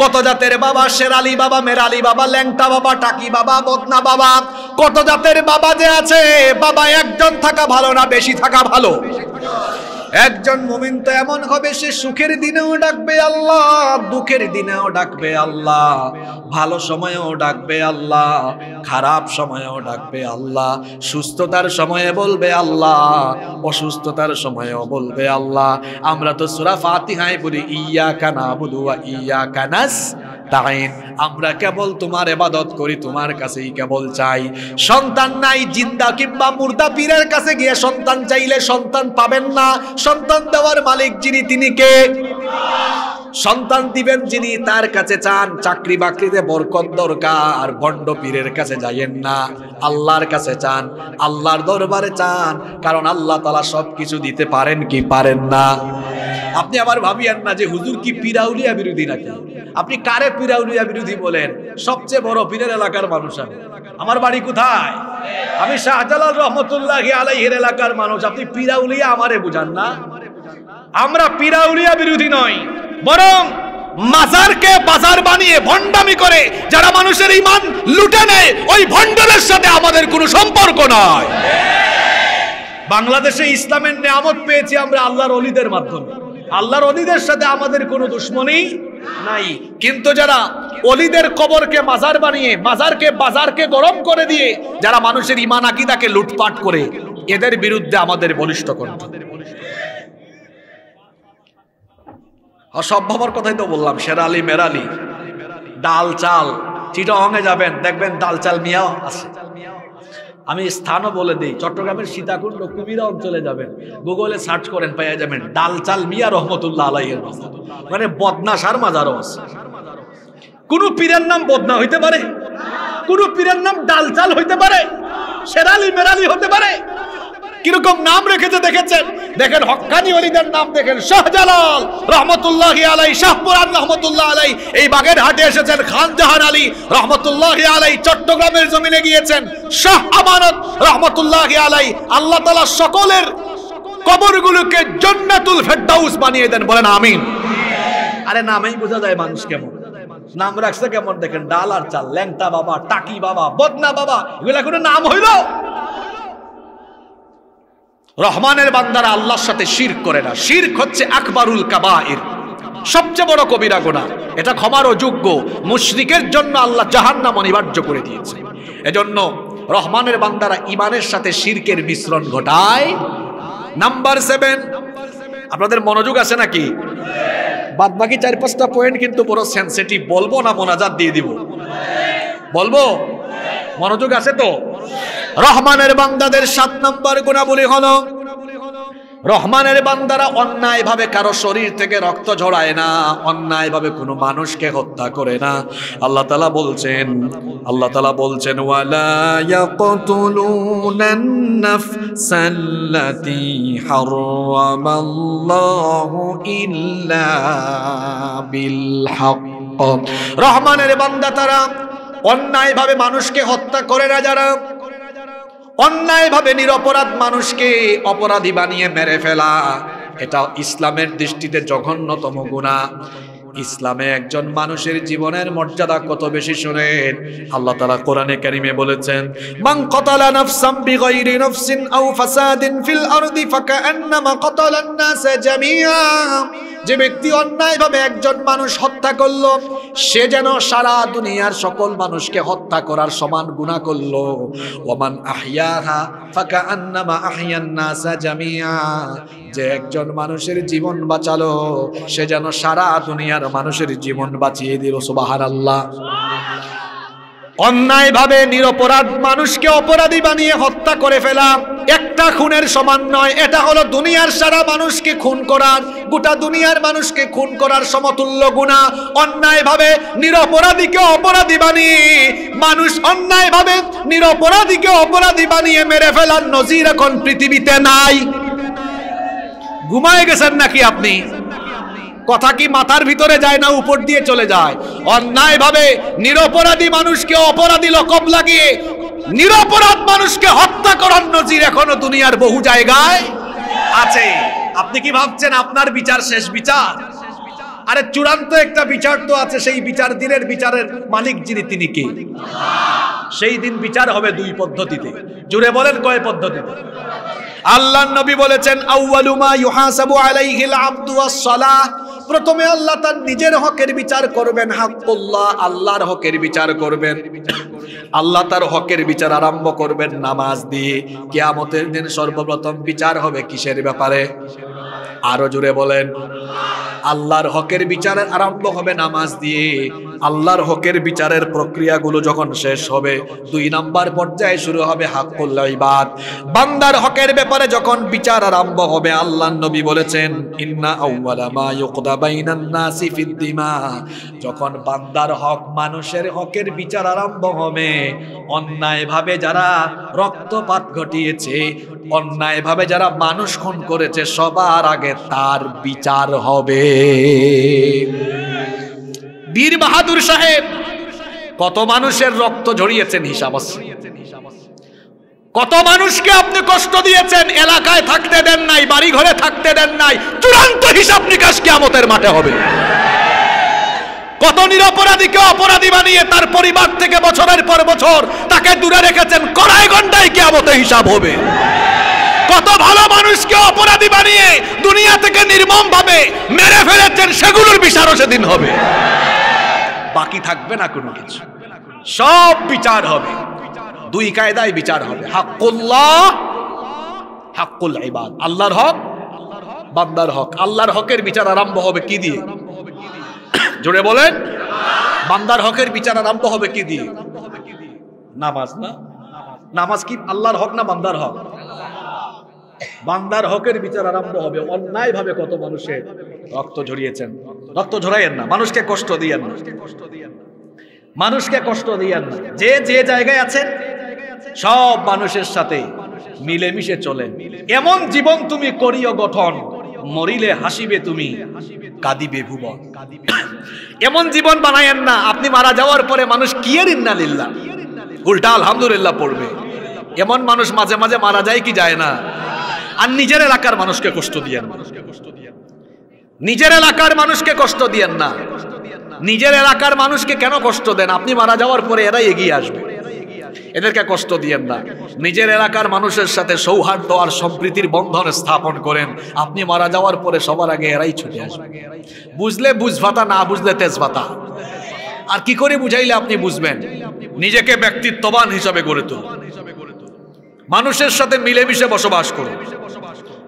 কত জাতের বাবা শেরালি বাবা মেরালি বাবা ল্যাংটা বাবা টাকি বাবা বদনা বাবা কত জাতের বাবা যে আছে বাবা একজন থাকা ভালো না বেশি থাকা ভালো একজন মুমিন তো এমন হবে সে সুখের দিনেও ডাকবে আল্লাহ দুঃখের দিনেও ডাকবে আল্লাহ ভালো সময়েও ডাকবে আল্লাহ খারাপ সময়েও ডাকবে আল্লাহ সুস্থতার সময়ে বলবে আল্লাহ অসুস্থতার সময়েও বলবে আল্লাহ আমরা তো সুরা ফাতিহায় বলি ইয়া কানা বুধুয়া ইয়া কানাস নাস্তাইন আমরা কেবল তোমার এবাদত করি তোমার কাছেই কেবল চাই সন্তান নাই জিন্দা কিংবা মুর্দা পীরের কাছে গিয়ে সন্তান চাইলে সন্তান পাবেন না সন্তান দেওয়ার মালিক যিনি তিনি কে সন্তান দিবেন যিনি তার কাছে চান চাকরি বাকরিতে বরকত দরকার ভণ্ড পীরের কাছে যাইয়েন না আল্লাহর কাছে চান আল্লাহর দরবারে চান কারণ আল্লাহ তালা সব কিছু দিতে পারেন কি পারেন না আপনি আবার ভাবিয়েন না যে হুজুর কি পিরাউলিয়া বিরোধী নাকি আপনি কারে পিরাউলিয়া বিরোধী বলেন সবচেয়ে বড় পীরের এলাকার মানুষ আমি আমার বাড়ি কোথায় আমি শাহজালাল রহমতুল্লাহ আলাইহের এলাকার মানুষ আপনি পিরাউলিয়া আমারে বুঝান না আমরা পিরাউলিয়া বিরোধী নয় বরং মাজারকে বাজার বানিয়ে ভণ্ডামি করে যারা মানুষের ইমান লুটে নেয় ওই ভণ্ডলের সাথে আমাদের কোনো সম্পর্ক নয় বাংলাদেশে ইসলামের নামত পেয়েছি আমরা আল্লাহর অলিদের মাধ্যমে আল্লাহর অলিদের সাথে আমাদের কোনো দুশ্মনী নাই কিন্তু যারা অলিদের কবরকে মাজার বানিয়ে মাজারকে বাজারকে গরম করে দিয়ে যারা মানুষের ইমান আকিদাকে লুটপাট করে এদের বিরুদ্ধে আমাদের বলিষ্ঠ করতে অসভ্যবার কথাই তো বললাম শেরালি মেরালি ডাল চাল চিটংয়ে যাবেন দেখবেন ডাল চাল মিয়াও আছে আমি স্থানও বলে দিই চট্টগ্রামের সীতাকুণ্ড কুমিরা অঞ্চলে যাবেন গুগলে সার্চ করেন পাইয়া যাবেন ডালচাল মিয়া রহমতুল্লাহ আলাইয়ের মানে বদনাশার মাজারও আছে কোন পীরের নাম বদনা হইতে পারে কোন পীরের নাম ডালচাল হইতে পারে সেরালি মেরালি হতে পারে কিরকম নাম রেখেছে দেখেছেন দেখেন হকানি অলিদের নাম দেখেন শাহজালাল রহমতুল্লাহ আলাই শাহপুরান রহমতুল্লাহ আলাই এই বাগের হাটে এসেছেন জাহান আলী রহমতুল্লাহ আলাই চট্টগ্রামের জমিনে গিয়েছেন শাহ আমানত রহমতুল্লাহ আলাই আল্লাহ তালা সকলের কবরগুলোকে জন্নাতুল ফেরদাউস বানিয়ে দেন বলেন আমিন আরে নামেই বোঝা যায় মানুষ কেমন নাম রাখছে কেমন দেখেন ডাল আর চাল ল্যাংটা বাবা টাকি বাবা বদনা বাবা এগুলা কোনো নাম হইল রহমানের বান্দারা আল্লাহর সাথে শির করে না শির হচ্ছে আকবরুল কাবাইর সবচেয়ে বড় কবিরা গোনা এটা ক্ষমার অযোগ্য মুশরিকের জন্য আল্লাহ জাহান্নাম অনিবার্য করে দিয়েছে এজন্য রহমানের বান্দারা ইমানের সাথে শিরকের মিশ্রণ ঘটায় নাম্বার সেভেন আপনাদের মনোযোগ আছে নাকি বাদ বাকি চার পাঁচটা পয়েন্ট কিন্তু বড় সেন্সিটিভ বলবো না মোনাজাত দিয়ে দিব বলবো মনোযোগ আছে তো রহমানের বান্দাদের সাত নম্বর গুণাবলি হলো রহমানের বান্দারা অন্যায় ভাবে কারো শরীর থেকে রক্ত ঝরায় না অন্যায় ভাবে কোনো মানুষকে হত্যা করে না আল্লাহ তালা বলছেন আল্লাহ তালা বলছেন রহমানের বান্দা তারা অন্যায়ভাবে মানুষকে হত্যা করে না যারা অন্যায়ভাবে নিরপরাধ মানুষকে অপরাধী বানিয়ে মেরে ফেলা এটা ইসলামের দৃষ্টিতে জঘন্যতম গুণা ইসলামে একজন মানুষের জীবনের মর্যাদা কত বেশি শোনেন আল্লাহ তাআলা কোরআনে কারিমে বলেছেন মান কতালা নাফসাম বিগাইরি নাফসিন আও ফাসাদিন ফিল আরদি ফাকান্নামা কতালান নাস জামিয়া যে ব্যক্তি অন্যায়ভাবে একজন মানুষ হত্যা করল সে যেন সারা দুনিয়ার সকল মানুষকে হত্যা করার সমান গুণা করল ওমান আহিয়াহা ফাকা আন্নামা নাস জামিয়া যে একজন মানুষের জীবন বাঁচালো সে যেন সারা দুনিয়ার মানুষের জীবন বাঁচিয়ে দিল সুবাহার আল্লাহ অন্যায় ভাবে নিরপরাধ মানুষকে অপরাধী বানিয়ে হত্যা করে ফেলা একটা খুনের সমান নয় এটা হলো দুনিয়ার সারা মানুষকে খুন করার গোটা দুনিয়ার মানুষকে খুন করার সমতুল্য গুণা অন্যায় ভাবে নিরপরাধীকে অপরাধী বানিয়ে মানুষ অন্যায় ভাবে নিরপরাধীকে অপরাধী বানিয়ে মেরে ফেলার নজির এখন পৃথিবীতে নাই ঘুমায় গেছেন নাকি আপনি কথা কি মাথার ভিতরে যায় না উপর দিয়ে চলে যায় অন্যায়ভাবে নিরপরাধী মানুষকে অপরাধী লকম লাগিয়ে নিরপরাধ মানুষকে হত্যা করার নজির এখনো দুনিয়ার বহু জায়গায় আছে আপনি কি ভাবছেন আপনার বিচার শেষ বিচার আরে চূড়ান্ত একটা বিচার তো আছে সেই বিচার দিনের বিচারের মালিক যিনি তিনি কে সেই দিন বিচার হবে দুই পদ্ধতিতে জুড়ে বলেন কয় পদ্ধতিতে আল্লাহ নবী বলেছেন আউয়ালুমা ইউহাসাবু আলাইহিল আব্দু ওয়াস সালাহ প্রথমে আল্লাহ তার নিজের হকের বিচার করবেন হাকুল্লাহ আল্লাহর হকের বিচার করবেন আল্লাহ তার হকের বিচার আরম্ভ করবেন নামাজ দিয়ে কেয়ামতের দিন সর্বপ্রথম বিচার হবে কিসের ব্যাপারে আরো জুড়ে বলেন আল্লাহর হকের বিচারের আরম্ভ হবে নামাজ দিয়ে আল্লাহর হকের বিচারের প্রক্রিয়াগুলো যখন শেষ হবে দুই নাম্বার পর্যায়ে শুরু হবে হাক্কুল্লাহ ইবাদ বান্দার হকের ব্যাপারে যখন বিচার আরম্ভ হবে আল্লাহ নবী বলেছেন ইন্না আউওয়ালা মা ইউকদা যখন বান্দার হক মানুষের হকের বিচার আরম্ভ হবে অন্যায়ভাবে যারা রক্তপাত ঘটিয়েছে অন্যায়ভাবে যারা মানুষ খুন করেছে সবার আগে তার বিচার হবে বীর বাহাদুর সাহেব কত মানুষের রক্ত ঝরিয়েছেন হিসাব আছে কত মানুষকে আপনি কষ্ট দিয়েছেন এলাকায় থাকতে দেন নাই বাড়ি ঘরে থাকতে দেন নাই চূড়ান্ত হিসাব নিকাশ কেয়ামতের মাঠে হবে কত নিরপরাধীকে অপরাধী বানিয়ে তার পরিবার থেকে বছরের পর বছর তাকে দূরে রেখেছেন কড়াই ঘন্টায় কেয়ামতে হিসাব হবে কত ভালো মানুষকে অপরাধী বানিয়ে দুনিয়া থেকে নির্মম ভাবে মেরে ফেলেছেন সেগুলোর বিচারও সেদিন হবে বাকি থাকবে না কোনো কিছু সব বিচার হবে দুই কায়দায় বিচার হবে হাক্কুল্লাহ হাক্কুল ইবাদ আল্লাহর হক বান্দার হক আল্লাহর হকের বিচার আরম্ভ হবে কি দিয়ে জোরে বলেন বান্দার হকের বিচার আরম্ভ হবে কি দিয়ে নামাজ না নামাজ কি আল্লাহর হক না বান্দার হক বান্দার হকের বিচার আরম্ভ হবে অন্যায় ভাবে কত মানুষের রক্ত ঝরিয়েছেন রক্ত ঝরাইয়েন না মানুষকে কষ্ট দিয়েন না মানুষকে কষ্ট দিয়েন না যে যে জায়গায় আছেন সব মানুষের সাথে মিলেমিশে চলে এমন জীবন তুমি করিও গঠন মরিলে হাসিবে তুমি কাঁদিবে ভুব এমন জীবন বানায়েন না আপনি মারা যাওয়ার পরে মানুষ কিয়ের ইন্নালিল্লা উল্টা আলহামদুলিল্লাহ পড়বে এমন মানুষ মাঝে মাঝে মারা যায় কি যায় না আর নিজের এলাকার মানুষকে কষ্ট দিয়েন নিজের এলাকার মানুষকে কষ্ট দিয়েন না নিজের এলাকার মানুষকে কেন কষ্ট দেন আপনি মারা যাওয়ার পরে এরাই এগিয়ে আসবে এদেরকে কষ্ট দিয়েন না নিজের এলাকার মানুষের সাথে সৌহার্দ্য আর সম্প্রীতির বন্ধন স্থাপন করেন আপনি মারা যাওয়ার পরে সবার আগে এরাই ছুটে আসবে বুঝলে বুঝভাতা না বুঝলে তেজভাতা আর কি করে বুঝাইলে আপনি বুঝবেন নিজেকে ব্যক্তিত্ববান হিসাবে গড়ে তুল মানুষের সাথে মিলেমিশে বসবাস করুন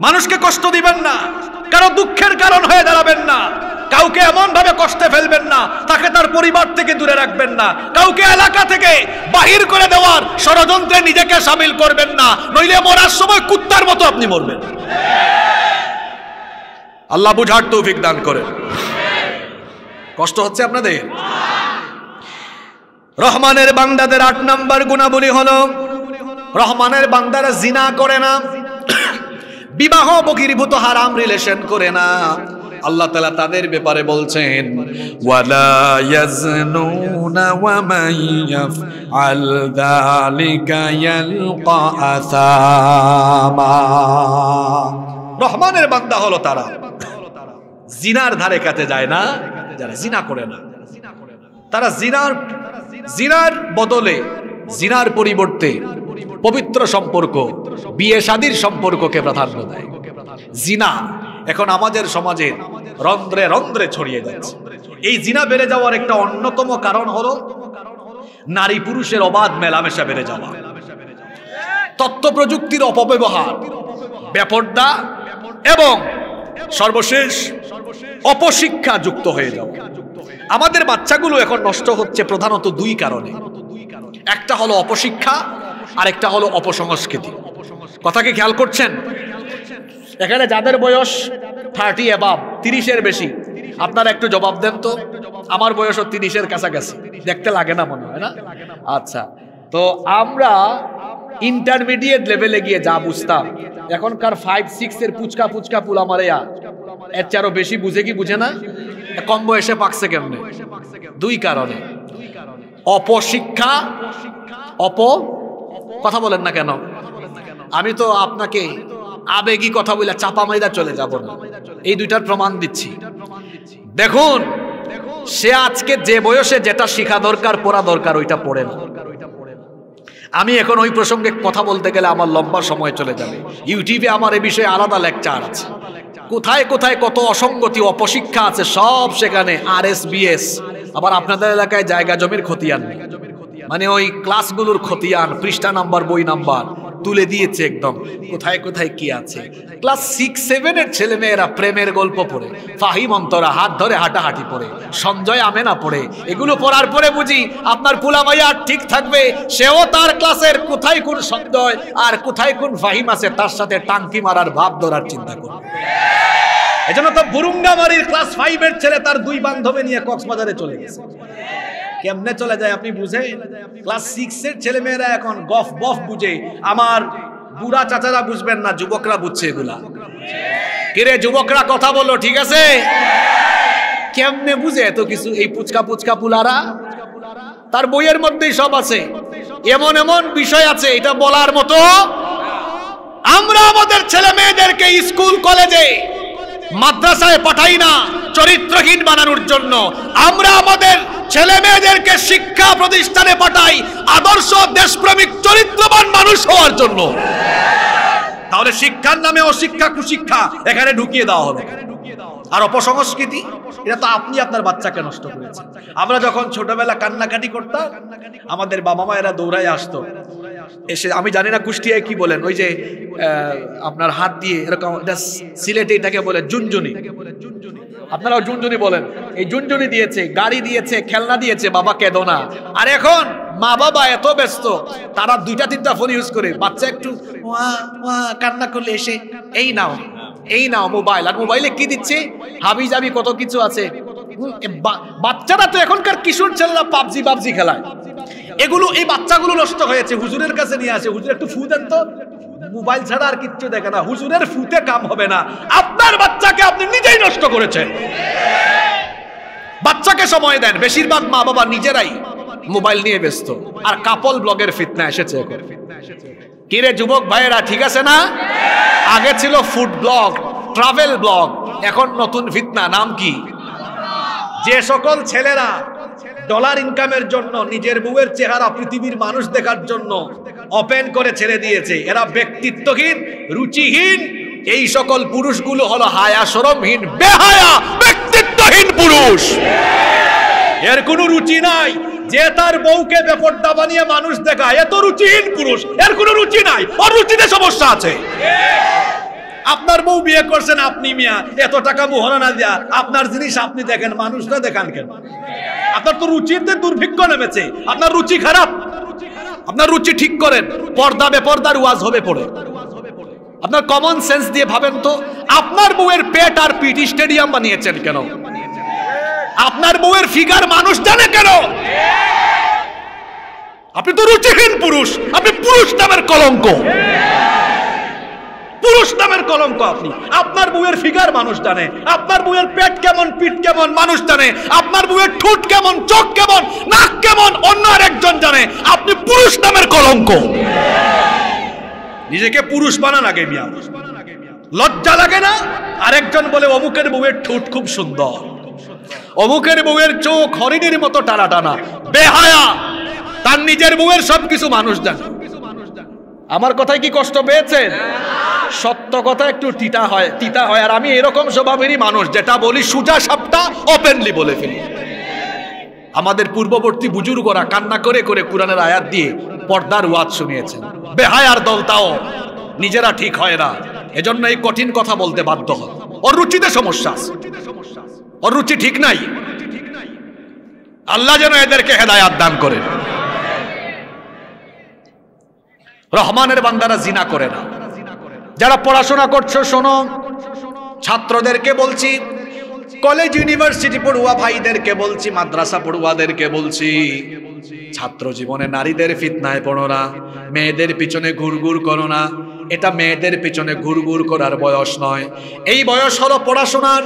মানুষকে কষ্ট দিবেন না কারো দুঃখের কারণ হয়ে দাঁড়াবেন না কাউকে এমনভাবে কষ্টে ফেলবেন না তাকে তার পরিবার থেকে দূরে রাখবেন না কাউকে এলাকা থেকে বাহির করে দেওয়ার ষড়যন্ত্রে নিজেকে সামিল করবেন না নইলে মরার সময় কুত্তার মতো আপনি মরবেন আল্লাহ বুঝার তৌফিক দান করেন কষ্ট হচ্ছে আপনাদের রহমানের বান্দাদের আট নাম্বার গুণাবলী হলো রহমানের বান্দারা জিনা করে না বিবাহ বহির্ভূত হারাম রিলেশন করে না আল্লাহ তালা তাদের ব্যাপারে বলছেন রহমানের বান্দা হলো তারা জিনার ধারে কাছে যায় না যারা জিনা করে না তারা জিনার জিনার বদলে জিনার পরিবর্তে পবিত্র সম্পর্ক বিয়ে শাদির সম্পর্ককে প্রাধান্য দেয় জিনা এখন আমাদের সমাজে রন্ধ্রে রন্ধ্রে ছড়িয়ে যাচ্ছে এই জিনা বেড়ে যাওয়ার একটা অন্যতম কারণ হলো নারী পুরুষের অবাধ মেলামেশা বেড়ে যাওয়া তত্ত্ব প্রযুক্তির অপব্যবহার ব্যাপারটা এবং সর্বশেষ অপশিক্ষা যুক্ত হয়ে যাওয়া আমাদের বাচ্চাগুলো এখন নষ্ট হচ্ছে প্রধানত দুই কারণে একটা হলো অপশিক্ষা আর একটা হলো অপসংস্কৃতি কথাকে খেয়াল করছেন এখানে যাদের বয়স থার্টি অ্যাবাব তিরিশের বেশি আপনারা একটু জবাব দেন তো আমার বয়সও তিরিশের কাছাকাছি দেখতে লাগে না মনে হয় না আচ্ছা তো আমরা ইন্টারমিডিয়েট লেভেলে গিয়ে যা বুঝতাম এখনকার ফাইভ সিক্স এর পুচকা পুচকা পুলা মারেয়া এর চারও বেশি বুঝে কি বুঝে না কম বয়সে পাকছে কেমনে দুই কারণে অপশিক্ষা অপ কথা বলেন না কেন আমি তো আপনাকে আবেগি কথা বলে চাপা মাইদা চলে যাব না এই দুইটার প্রমাণ দিচ্ছি দেখুন সে আজকে যে বয়সে যেটা শিখা দরকার পড়া দরকার ওইটা পড়ে না আমি এখন ওই প্রসঙ্গে কথা বলতে গেলে আমার লম্বা সময় চলে যাবে ইউটিউবে আমার এ বিষয়ে আলাদা লেকচার আছে কোথায় কোথায় কত অসঙ্গতি অপশিক্ষা আছে সব সেখানে আর এস বিএস আবার আপনাদের এলাকায় জায়গা জমির খতিয়ান নেই মানে ওই ক্লাসগুলোর খতিয়ান পৃষ্ঠা নাম্বার বই নাম্বার তুলে দিয়েছে একদম কোথায় কোথায় কি আছে ক্লাস সিক্স সেভেনের ছেলে মেয়েরা প্রেমের গল্প পড়ে ফাহিম অন্তরা হাত ধরে হাঁটাহাঁটি পড়ে সঞ্জয় আমেনা পড়ে এগুলো পড়ার পরে বুঝি আপনার পুলাভাইয়া ঠিক থাকবে সেও তার ক্লাসের কোথায় কোন সঞ্জয় আর কোথায় কোন ফাহিম আছে তার সাথে টাঙ্কি মারার ভাব ধরার চিন্তা করবে এজন্য তো বুরুঙ্গামারির ক্লাস ফাইভের ছেলে তার দুই বান্ধবী নিয়ে কক্সবাজারে চলে গেছে কেমনে চলে যায় আপনি বুঝেন ক্লাস সিক্স এর ছেলে মেয়েরা এখন গফ বফ বুঝে আমার বুড়া চাচারা বুঝবেন না যুবকরা বুঝছে এগুলা কিরে যুবকরা কথা বলো ঠিক আছে কেমনে বুঝে এত কিছু এই পুচকা পুচকা পুলারা তার বইয়ের মধ্যেই সব আছে এমন এমন বিষয় আছে এটা বলার মতো আমরা আমাদের ছেলে মেয়েদেরকে স্কুল কলেজে মাদ্রাসায় পাঠাই না চরিত্রহীন বানানোর জন্য আমরা আমাদের ছেলে মেয়েদেরকে শিক্ষা প্রতিষ্ঠানে পাঠাই আদর্শ দেশপ্রেমিক চরিত্রবান মানুষ হওয়ার জন্য তাহলে শিক্ষার নামে অশিক্ষা কুশিক্ষা এখানে ঢুকিয়ে দেওয়া হবে আর অপসংস্কৃতি এটা তো আপনি আপনার বাচ্চাকে নষ্ট করেছেন আমরা যখন ছোটবেলা কান্নাকাটি করতাম আমাদের বাবা মায়েরা দৌড়ায় আসতো এসে আমি জানি না কুষ্টিয়ায় কি বলেন ওই যে আপনার হাত দিয়ে এরকম সিলেটে এটাকে বলে জুনজুনি আপনারাও জুনজুনি বলেন এই জুনজুনি দিয়েছে গাড়ি দিয়েছে খেলনা দিয়েছে বাবা কেদো না আর এখন মা বাবা এত ব্যস্ত তারা দুইটা তিনটা ফোন ইউজ করে বাচ্চা একটু কান্না করলে এসে এই নাও এই নাও মোবাইল আর মোবাইলে কি দিচ্ছে হাবি জাবি কত কিছু আছে বাচ্চারা তো এখনকার কিশোর ছেলেরা পাবজি পাবজি খেলায় এগুলো এই বাচ্চাগুলো নষ্ট হয়েছে হুজুরের কাছে নিয়ে আসে হুজুর একটু ফু দেন তো মোবাইল ছাড়া আর কিচ্ছু দেখে না হুজুরের ফুতে কাম হবে না আপনার বাচ্চাকে আপনি নিজেই নষ্ট করেছেন বাচ্চাকে সময় দেন বেশিরভাগ মা বাবা নিজেরাই মোবাইল নিয়ে ব্যস্ত আর কাপল ব্লগের ফিতনা এসেছে কিরে যুবক ভাইয়েরা ঠিক আছে না আগে ছিল ফুড ব্লগ ট্রাভেল ব্লগ এখন নতুন ফিতনা নাম কি যে সকল ছেলেরা ডলার ইনকামের জন্য নিজের বউয়ের চেহারা পৃথিবীর মানুষ দেখার জন্য ওপেন করে ছেড়ে দিয়েছে এরা ব্যক্তিত্বহীন রুচিহীন এই সকল পুরুষগুলো হলো হায়া সরমহীন বেহায়া ব্যক্তিত্বহীন পুরুষ এর কোনো রুচি নাই যে তার বউকে বেপর্দা বানিয়ে মানুষ দেখায় এত রুচিহীন পুরুষ এর কোনো রুচি নাই অরুচিতে রুচিতে সমস্যা আছে আপনার বউ বিয়ে করছেন আপনি মিয়া এত টাকা মোহরা না দেয়া আপনার জিনিস আপনি দেখেন মানুষরা দেখান কেন আপনার তো রুচিতে দুর্ভিক্ষ নেমেছে আপনার রুচি খারাপ আপনার রুচি ঠিক করেন পর্দা বেপর্দার ওয়াজ হবে পড়ে আপনার কমন সেন্স দিয়ে ভাবেন তো আপনার বউয়ের পেট আর পিটি স্টেডিয়াম বানিয়েছেন কেন আপনার বউয়ের ফিগার মানুষ জানে কেন আপনি তো রুচিহীন পুরুষ আপনি পুরুষ নামের কলঙ্ক পুরুষ নামের কলঙ্ক আপনি আপনার বউয়ের ফিগার মানুষ জানে আপনার বউয়ের পেট কেমন পিঠ কেমন মানুষ জানে আপনার বউয়ের ঠোঁট কেমন চোখ কেমন নাক কেমন অন্য আরেকজন জানে আপনি পুরুষ নামের কলঙ্ক নিজেকে পুরুষ বানান আগে মিয়া লজ্জা লাগে না আরেকজন বলে অমুকের বউয়ের ঠোঁট খুব সুন্দর অমুকের বউয়ের চোখ হরিণের মতো টানা টানা বেহায়া তার নিজের বউয়ের সবকিছু মানুষ জানে আমার কথায় কি কষ্ট পেয়েছেন সত্য কথা একটু তিতা হয় তিতা হয় আর আমি এরকম স্বভাবেরই মানুষ যেটা বলি সুজা সাপটা ওপেনলি বলে ফেলি আমাদের পূর্ববর্তী বুজুর্গরা কান্না করে করে কোরআনের আয়াত দিয়ে পর্দার ওয়াজ শুনিয়েছেন বেহায়ার তাও নিজেরা ঠিক হয় না এজন্য এই কঠিন কথা বলতে বাধ্য হয় ওর রুচিতে সমস্যা আছে ওর রুচি ঠিক নাই আল্লাহ যেন এদেরকে হেদায়াত দান করেন রহমানের বান্দারা জিনা করে না যারা পড়াশোনা করছো শোনো ছাত্রদেরকে বলছি কলেজ ইউনিভার্সিটি পড়ুয়া ভাইদেরকে বলছি মাদ্রাসা পড়ুয়াদেরকে বলছি ছাত্র জীবনে নারীদের ফিতনায় পড়ো না মেয়েদের পিছনে ঘুরঘুর করো না এটা মেয়েদের পিছনে ঘুরঘুর করার বয়স নয় এই বয়স হলো পড়াশোনার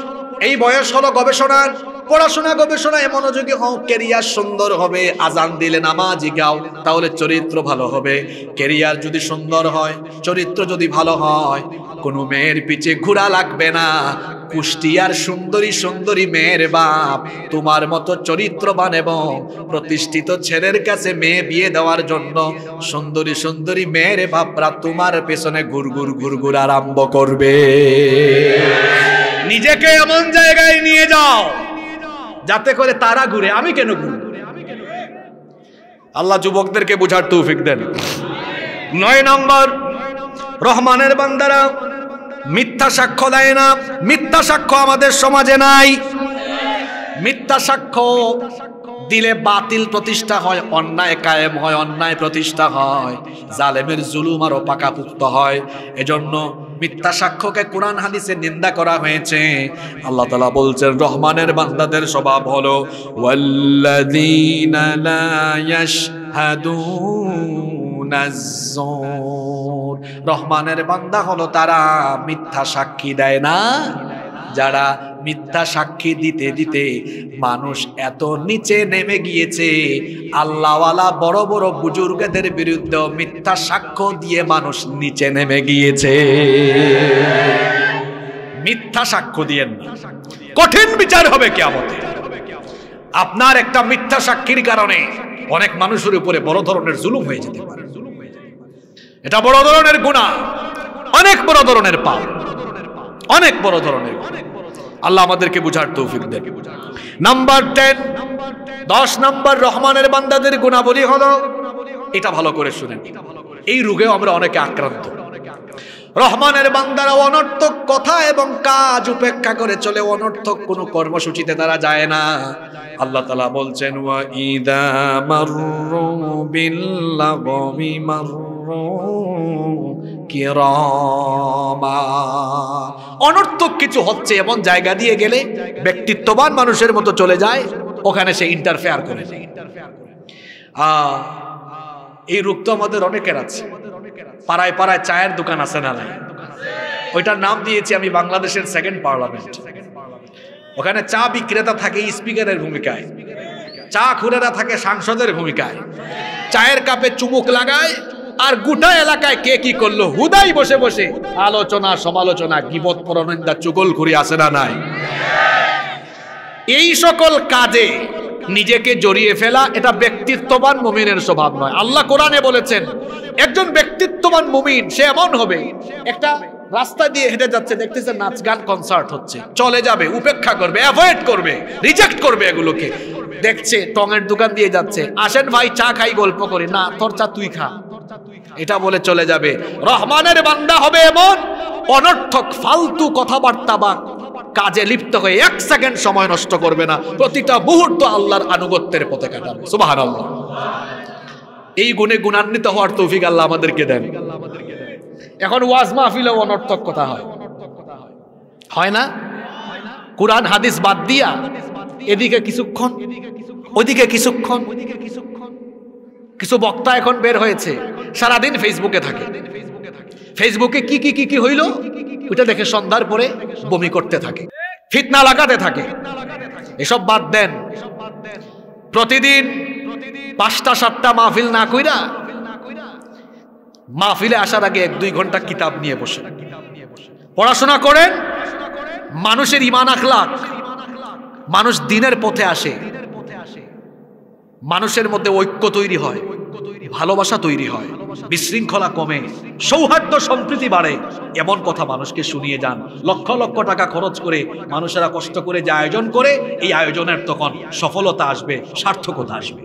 এই বয়স হলো গবেষণার পড়াশোনা গবেষণায় মনোযোগী হও কেরিয়ার সুন্দর হবে আজান দিলে নামাজি গাও তাহলে চরিত্র ভালো হবে কেরিয়ার যদি সুন্দর হয় চরিত্র যদি ভালো হয় কোনো মেয়ের পিছে ঘোরা লাগবে না কুষ্টিয়ার সুন্দরী সুন্দরী মেয়ের বাপ তোমার মতো চরিত্রবান এবং প্রতিষ্ঠিত ছেলের কাছে মেয়ে বিয়ে দেওয়ার জন্য সুন্দরী সুন্দরী মেয়ের বাপরা তোমার পেছনে ঘুরঘুর ঘুরঘুর আরম্ভ করবে নিজেকে এমন জায়গায় নিয়ে যাও যাতে করে তারা ঘুরে আমি কেন ঘুরে আল্লাহ যুবকদেরকে বোঝার তৌফিক দেন নয় নম্বর রহমানের বান্দারা মিথ্যা সাক্ষ্য দেয় না মিথ্যা সাক্ষ্য আমাদের সমাজে নাই মিথ্যা সাক্ষ্য দিলে বাতিল প্রতিষ্ঠা হয় অন্যায় কায়েম হয় অন্যায় প্রতিষ্ঠা হয় জালেমের জুলুম আরও পাকাপুক্ত হয় এজন্য মিথ্যা সাক্ষ্যকে কোরআন হাদিসে নিন্দা করা হয়েছে আল্লাহ তালা বলছেন রহমানের বান্দাদের স্বভাব হলো ওয়াল্লাদিনা লা ইয়াশহাদুনা রহমানের বান্দা হলো তারা মিথ্যা সাক্ষী দেয় না যারা মিথ্যা সাক্ষী দিতে দিতে মানুষ এত নিচে নেমে গিয়েছে আল্লাহওয়ালা বড় বড় বুজুর্গদের বিরুদ্ধে মিথ্যা সাক্ষ্য দিয়ে মানুষ নিচে নেমে গিয়েছে মিথ্যা সাক্ষ্য দিয়ে না কঠিন বিচার হবে কেমন আপনার একটা মিথ্যা সাক্ষীর কারণে অনেক মানুষের উপরে বড় ধরনের জুলুম হয়ে যেতে পারে এটা বড় ধরনের গুণা অনেক বড় ধরনের পাপ অনেক বড় ধরনের আল্লাহ আমাদেরকে বুঝার তৌফিক দেন নাম্বার টেন দশ নাম্বার রহমানের বান্দাদের গুণাবলী হলো এটা ভালো করে শুনেন এই রোগেও আমরা অনেকে আক্রান্ত রহমানের বান্দারা অনর্থক কথা এবং কাজ উপেক্ষা করে চলে অনর্থক কোনো কর্মসূচিতে তারা যায় না আল্লাহ তালা বলছেন ওয়া ইদা অনর্থক কিছু হচ্ছে এমন জায়গা দিয়ে গেলে ব্যক্তিত্ববান মানুষের মতো চলে যায় ওখানে সে ইন্টারফেয়ার করে এই রুক্ত তো আমাদের অনেকের আছে পাড়ায় পাড়ায় চায়ের দোকান আছে না নাই ওইটার নাম দিয়েছি আমি বাংলাদেশের সেকেন্ড পার্লামেন্ট ওখানে চা বিক্রেতা থাকে স্পিকারের ভূমিকায় চা খুরেরা থাকে সাংসদের ভূমিকায় চায়ের কাপে চুমুক লাগায় আর গোটা এলাকায় কে কি করলো হুদাই বসে বসে আলোচনা সমালোচনা গিবত পরনিন্দা চুগল ঘুরি আসে না নাই এই সকল কাজে নিজেকে জড়িয়ে ফেলা এটা ব্যক্তিত্ববান মুমিনের স্বভাব নয় আল্লাহ কোরআনে বলেছেন একজন ব্যক্তিত্ববান মুমিন সে এমন হবে একটা রাস্তা দিয়ে হেঁটে যাচ্ছে দেখতেছে নাচ গান কনসার্ট হচ্ছে চলে যাবে উপেক্ষা করবে অ্যাভয়েড করবে রিজেক্ট করবে এগুলোকে দেখছে টঙের দোকান দিয়ে যাচ্ছে আসেন ভাই চা খাই গল্প করি না তোর চা তুই খা এটা বলে চলে যাবে রহমানের বান্দা হবে এমন অনর্থক ফালতু কথাবার্তা বা কাজে লিপ্ত হয়ে এক সেকেন্ড সময় নষ্ট করবে না প্রতিটা মুহূর্ত আল্লাহর আনুগত্যের পথে কাটাবে সুবাহান আল্লাহ এই গুণে গুণান্বিত হওয়ার তৌফিক আল্লাহ আমাদেরকে দেন এখন ওয়াজ মাহফিলেও অনর্থক কথা হয় হয় না কোরআন হাদিস বাদ দিয়া এদিকে কিছুক্ষণ ওদিকে কিছুক্ষণ কিছু বক্তা এখন বের হয়েছে সারাদিন ফেসবুকে থাকে ফেসবুকে কি কি কি কি হইল ওইটা দেখে সন্ধ্যার পরে বমি করতে থাকে ফিতনা লাগাতে থাকে এসব বাদ দেন প্রতিদিন পাঁচটা সাতটা মাহফিল না কইরা মাহফিলে আসার আগে এক দুই ঘন্টা কিতাব নিয়ে বসে পড়াশোনা করেন মানুষের ইমান আখলাক মানুষ দিনের পথে আসে মানুষের মধ্যে ঐক্য তৈরি হয় ভালোবাসা তৈরি হয় বিশৃঙ্খলা কমে সৌহার্দ্য সম্প্রীতি বাড়ে এমন কথা মানুষকে শুনিয়ে যান লক্ষ লক্ষ টাকা খরচ করে মানুষেরা কষ্ট করে যে আয়োজন করে এই আয়োজনের তখন সফলতা আসবে সার্থকতা আসবে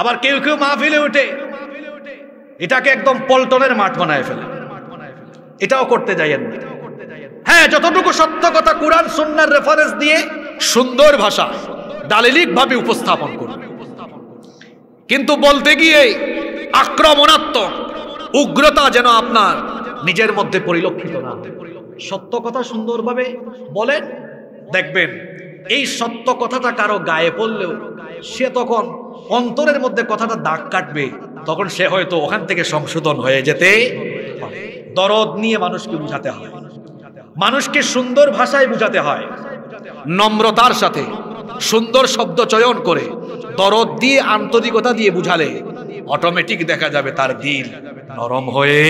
আবার কেউ কেউ মা ফেলে উঠে এটাকে একদম পল্টনের মাঠ বানায় ফেলে এটাও করতে যাইয়েন হ্যাঁ যতটুকু সত্য কথা কোরআন সুন্নার রেফারেন্স দিয়ে সুন্দর ভাষা দালিলিক ভাবে উপস্থাপন করে কিন্তু বলতে গিয়ে আক্রমণাত্মক উগ্রতা যেন আপনার নিজের মধ্যে পরিলক্ষিত না সত্য কথা সুন্দরভাবে বলেন দেখবেন এই সত্য কথাটা কারো গায়ে পড়লেও সে তখন অন্তরের মধ্যে কথাটা দাগ কাটবে তখন সে হয়তো ওখান থেকে সংশোধন হয়ে যেতে দরদ নিয়ে মানুষকে বুঝাতে হয় মানুষকে সুন্দর ভাষায় বুঝাতে হয় নম্রতার সাথে সুন্দর শব্দ চয়ন করে দরদ দিয়ে আন্তরিকতা দিয়ে বুঝালে অটোমেটিক দেখা যাবে তার দিল নরম হয়ে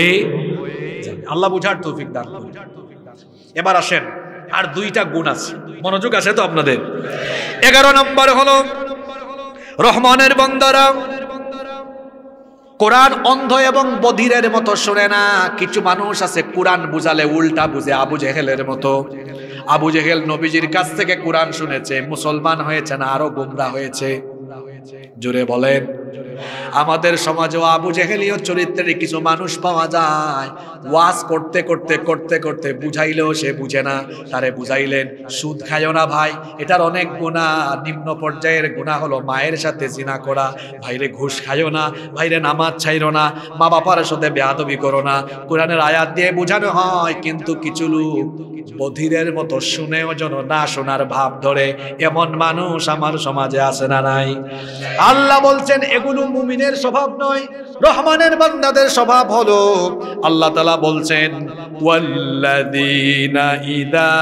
আল্লাহ বুঝার তৌফিক দান এবার আসেন আর দুইটা গুণ আছে মনোযোগ আছে তো আপনাদের এগারো নম্বর হলো রহমানের বন্দারা কোরআন অন্ধ এবং বধিরের মতো শোনে না কিছু মানুষ আছে কোরআন বুঝালে উল্টা বুঝে আবু জেহেলের মতো আবু জেহেল নবীজির কাছ থেকে কোরআন শুনেছে মুসলমান হয়েছে না আরো গুমরা হয়েছে জুড়ে বলেন আমাদের সমাজে আবু জেহেলিও চরিত্রের কিছু মানুষ পাওয়া যায় ওয়াজ করতে করতে করতে করতে বুঝাইলেও সে বুঝে না তারে বুঝাইলেন সুদ খায়ও না ভাই এটার অনেক গুণা নিম্ন পর্যায়ের গুণা হলো মায়ের সাথে জিনা করা ভাইরে ঘুষ খায়ও না ভাইরে নামাজ ছাইরো না মা বাপার সাথে বেহাদবি করো না কোরআনের আয়াত দিয়ে বোঝানো হয় কিন্তু কিছু লোক বধিরের মতো শুনেও যেন না শোনার ভাব ধরে এমন মানুষ আমার সমাজে আসে না নাই আল্লাহ বলছেন এগুলো মুমিনের স্বভাব নয় রহমানের বান্দাদের স্বভাব হলো আল্লাহ তালা বলছেন ওয়াল্লাদিনা ইদা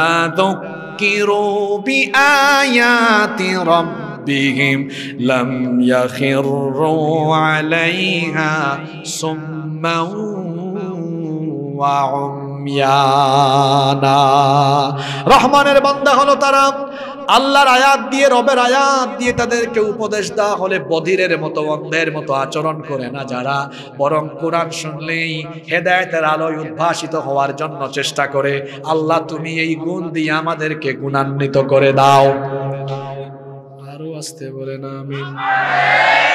দুকিরু বিআয়াতি রাব্বিহিম লাম ইয়াখিরু আলাইহা সুম্মা ওয়া উমিয়ানা রহমানের বান্দা হলো তারা আল্লাহর আয়াত দিয়ে রবের আয়াত দিয়ে তাদেরকে উপদেশ দেওয়া হলে বধিরের মতো অন্ধের মতো আচরণ করে না যারা বরং কোরআন শুনলেই হেদায়তের আলোয় উদ্ভাসিত হওয়ার জন্য চেষ্টা করে আল্লাহ তুমি এই গুণ দিয়ে আমাদেরকে গুণান্বিত করে দাও আরো আসতে বলে না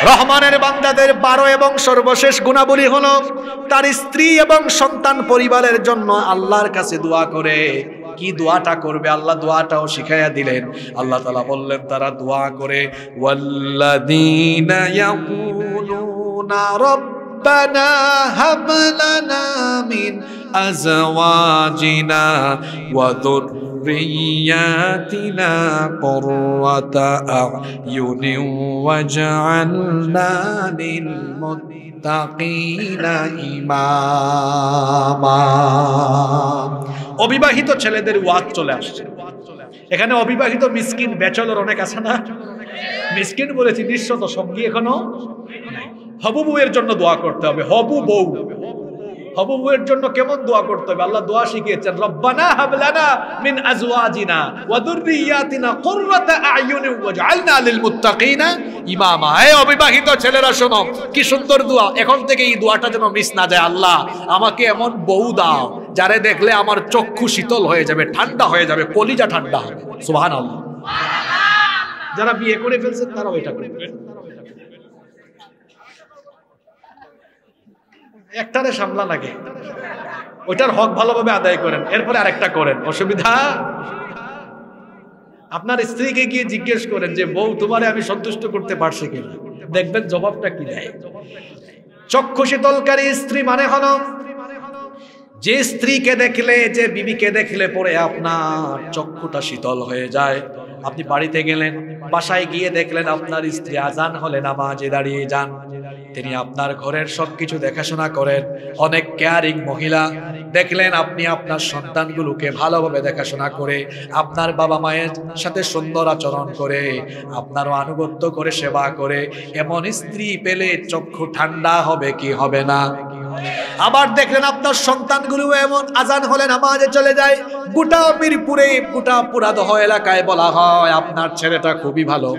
রহমানের বান্দাদের বারো এবং সর্বশেষ গুণাবলী হলো তার স্ত্রী এবং সন্তান পরিবারের জন্য আল্লাহর কাছে দোয়া করে কি দোয়াটা করবে আল্লাহ দোয়াটাও শিখাইয়া দিলেন আল্লাহ তালা বললেন তারা দোয়া করে ربنا هب لنا من أزواجنا وذرياتنا ذرياتنا قرة أعين وجعلنا للمتقين অবিবাহিত ছেলেদের ওয়াদ চলে আসছে এখানে অবিবাহিত মিসকিন ব্যাচলর অনেক আছে না মিসকিন বলেছি সব সঙ্গী এখনো হবু বউয়ের জন্য দোয়া করতে হবে হবু বউ হবু বউয়ের জন্য কেমন দোয়া করতে হবে আল্লাহ দোয়া শিখিয়েছেন রব্বানা হাবলানা মিন আজওয়াজিনা ওয়া দুররিয়াতিনা কুররাতা আয়ুনি ওয়াজআলনা লিল মুত্তাকিনা ইমামা হে অবিবাহিত ছেলেরা শোনো কি সুন্দর দোয়া এখন থেকে এই দোয়াটা যেন মিস না যায় আল্লাহ আমাকে এমন বউ দাও যারে দেখলে আমার চক্ষু শীতল হয়ে যাবে ঠান্ডা হয়ে যাবে কলিজা ঠান্ডা হবে সুবহানাল্লাহ যারা বিয়ে করে ফেলছেন তারাও এটা করে ফেলছেন একটারে সামলা লাগে ওইটার হক ভালোভাবে আদায় করেন এরপরে আরেকটা করেন অসুবিধা আপনার স্ত্রীকে গিয়ে জিজ্ঞেস করেন যে বউ তোমারে আমি সন্তুষ্ট করতে পারছি কিনা দেখবেন জবাবটা কি দেয় চক্ষু শীতলকারী স্ত্রী মানে হন যে স্ত্রীকে দেখলে যে বিবিকে দেখলে পরে আপনার চক্ষুটা শীতল হয়ে যায় আপনি বাড়িতে গেলেন বাসায় গিয়ে দেখলেন আপনার স্ত্রী আজান হলেন আমাজে দাঁড়িয়ে যান তিনি আপনার ঘরের সব কিছু দেখাশোনা করেন অনেক কেয়ারিং মহিলা দেখলেন আপনি আপনার সন্তানগুলোকে ভালোভাবে দেখাশোনা করে আপনার বাবা মায়ের সাথে সুন্দর আচরণ করে আপনারও আনুগত্য করে সেবা করে এমন স্ত্রী পেলে চক্ষু ঠান্ডা হবে কি হবে না আবার দেখলেন আপনার সন্তানগুলো এমন আজান হলে নামাজে চলে যায় গোটা মিরপুরে গোটা পুরাদহ এলাকায় বলা হয় আপনার ছেলেটা খুবই ভালো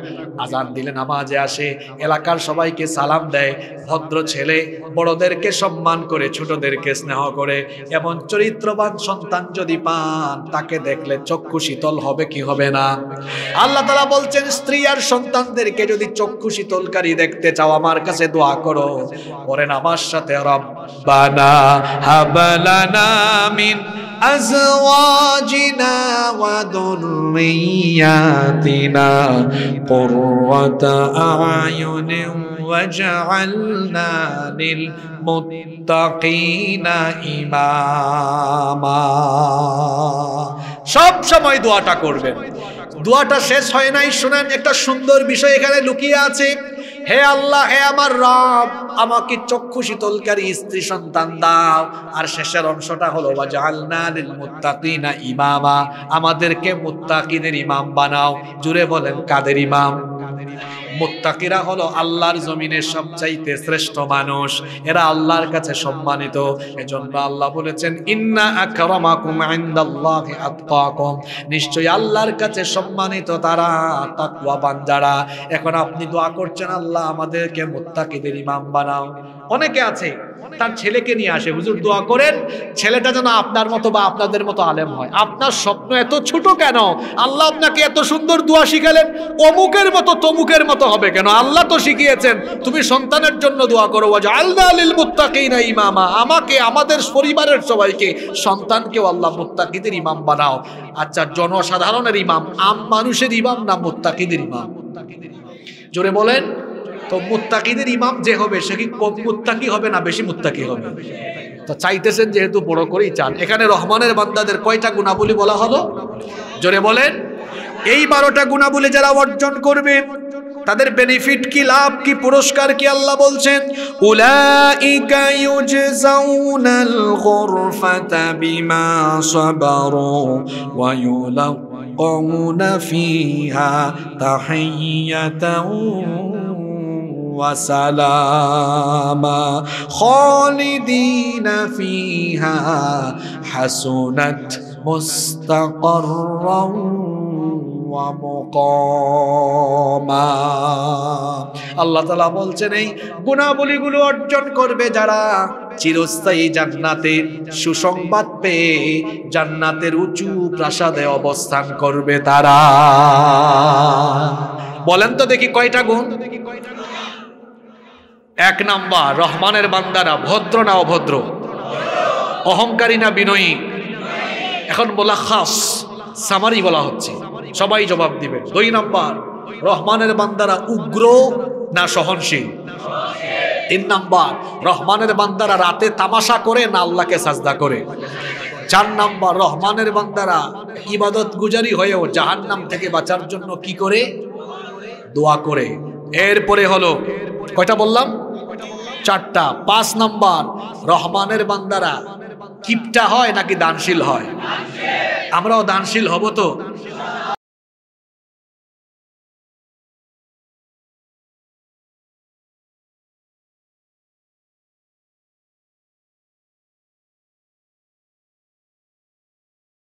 আজান দিলে নামাজে আসে এলাকার সবাইকে সালাম দেয় ভদ্র ছেলে বড়দেরকে সম্মান করে ছোটদেরকে স্নেহ করে এমন চরিত্রবান সন্তান যদি পান তাকে দেখলে চক্ষু শীতল হবে কি হবে না আল্লাহ তালা বলছেন স্ত্রী আর সন্তানদেরকে যদি চক্ষু শীতলকারী দেখতে চাও আমার কাছে দোয়া করো পরে আমার সাথে রব ربنا هب لنا من أزواجنا وذرياتنا قرة সব সময় দোয়াটা করবেন দোয়াটা শেষ হয় নাই শোনেন একটা সুন্দর বিষয় এখানে লুকিয়ে আছে হে আল্লাহ হে আমার রব আমাকে চক্ষু শীতলকারী স্ত্রী সন্তান দাও আর শেষের অংশটা হলো মুত্তাকিনা ইমামা আমাদেরকে মুত্তাকিদের ইমাম বানাও জুড়ে বলেন কাদের ইমাম মোত্তাকিরা হলো আল্লাহর জমিনের সবচাইতে শ্রেষ্ঠ মানুষ এরা আল্লাহর কাছে সম্মানিত এজন্য আল্লাহ বলেছেন ইন্না আকরামাকুম ইনদাল্লাহি আতকাকুম নিশ্চয়ই আল্লাহর কাছে সম্মানিত তারা তাকওয়া বান্দারা এখন আপনি দোয়া করছেন আল্লাহ আমাদেরকে মোত্তাকিদের ইমাম বানাও অনেকে আছে তার ছেলেকে নিয়ে আসে হুজুর দোয়া করেন ছেলেটা যেন আপনার মতো বা আপনাদের মতো আলেম হয় আপনার স্বপ্ন এত ছোট কেন আল্লাহ আপনাকে এত সুন্দর দোয়া শিখালেন অমুকের মতো তমুকের মতো হবে কেন আল্লাহ তো শিখিয়েছেন তুমি সন্তানের জন্য দোয়া করো আল্লাহ না ইমামা আমাকে আমাদের পরিবারের সবাইকে সন্তানকেও আল্লাহ মুত্তাকিদের ইমাম বানাও আচ্ছা জনসাধারণের ইমাম আম মানুষের ইমাম না মুত্তাকিদের ইমাম মুত্তাকিদের ইমাম জোরে বলেন তো মুত্তাকিদের ইমাম যে হবে সে কি মুত্তাকি হবে না বেশি মুত্তাকি হবে তো চাইতেছেন যেহেতু বড় করেই চান এখানে রহমানের বান্দাদের কয়টা গুণাবলী বলা হলো জোরে বলেন এই বারোটা গুণাবলী যারা অর্জন করবে তাদের বেনিফিট কি লাভ কি পুরস্কার কি আল্লাহ বলছেন উলাইকা বিমা خالدين فيها حسنت مستقرا আল্লাহ তালা বলছেন এই গুণাবলীগুলো অর্জন করবে যারা চিরস্থায়ী জান্নাতের সুসংবাদ পেয়ে জান্নাতের উঁচু প্রাসাদে অবস্থান করবে তারা বলেন তো দেখি কয়টা গুণ এক নাম্বার রহমানের বান্দারা ভদ্র না অভদ্র অহংকারী না বিনয়ী এখন বলা খাস সামারি বলা হচ্ছে সবাই জবাব দিবে দুই নাম্বার রহমানের বান্দারা উগ্র না সহনশীল তিন নাম্বার রহমানের বান্দারা রাতে তামাশা করে না আল্লাহকে সাজদা করে চার নাম্বার রহমানের বান্দারা ইবাদত গুজারি হয়েও জাহান নাম থেকে বাঁচার জন্য কি করে দোয়া করে এরপরে হলো কয়টা বললাম চারটা পাঁচ নম্বর রহমানের বান্দারা কিপটা হয় নাকি দানশীল হয় আমরাও দানশীল হব তো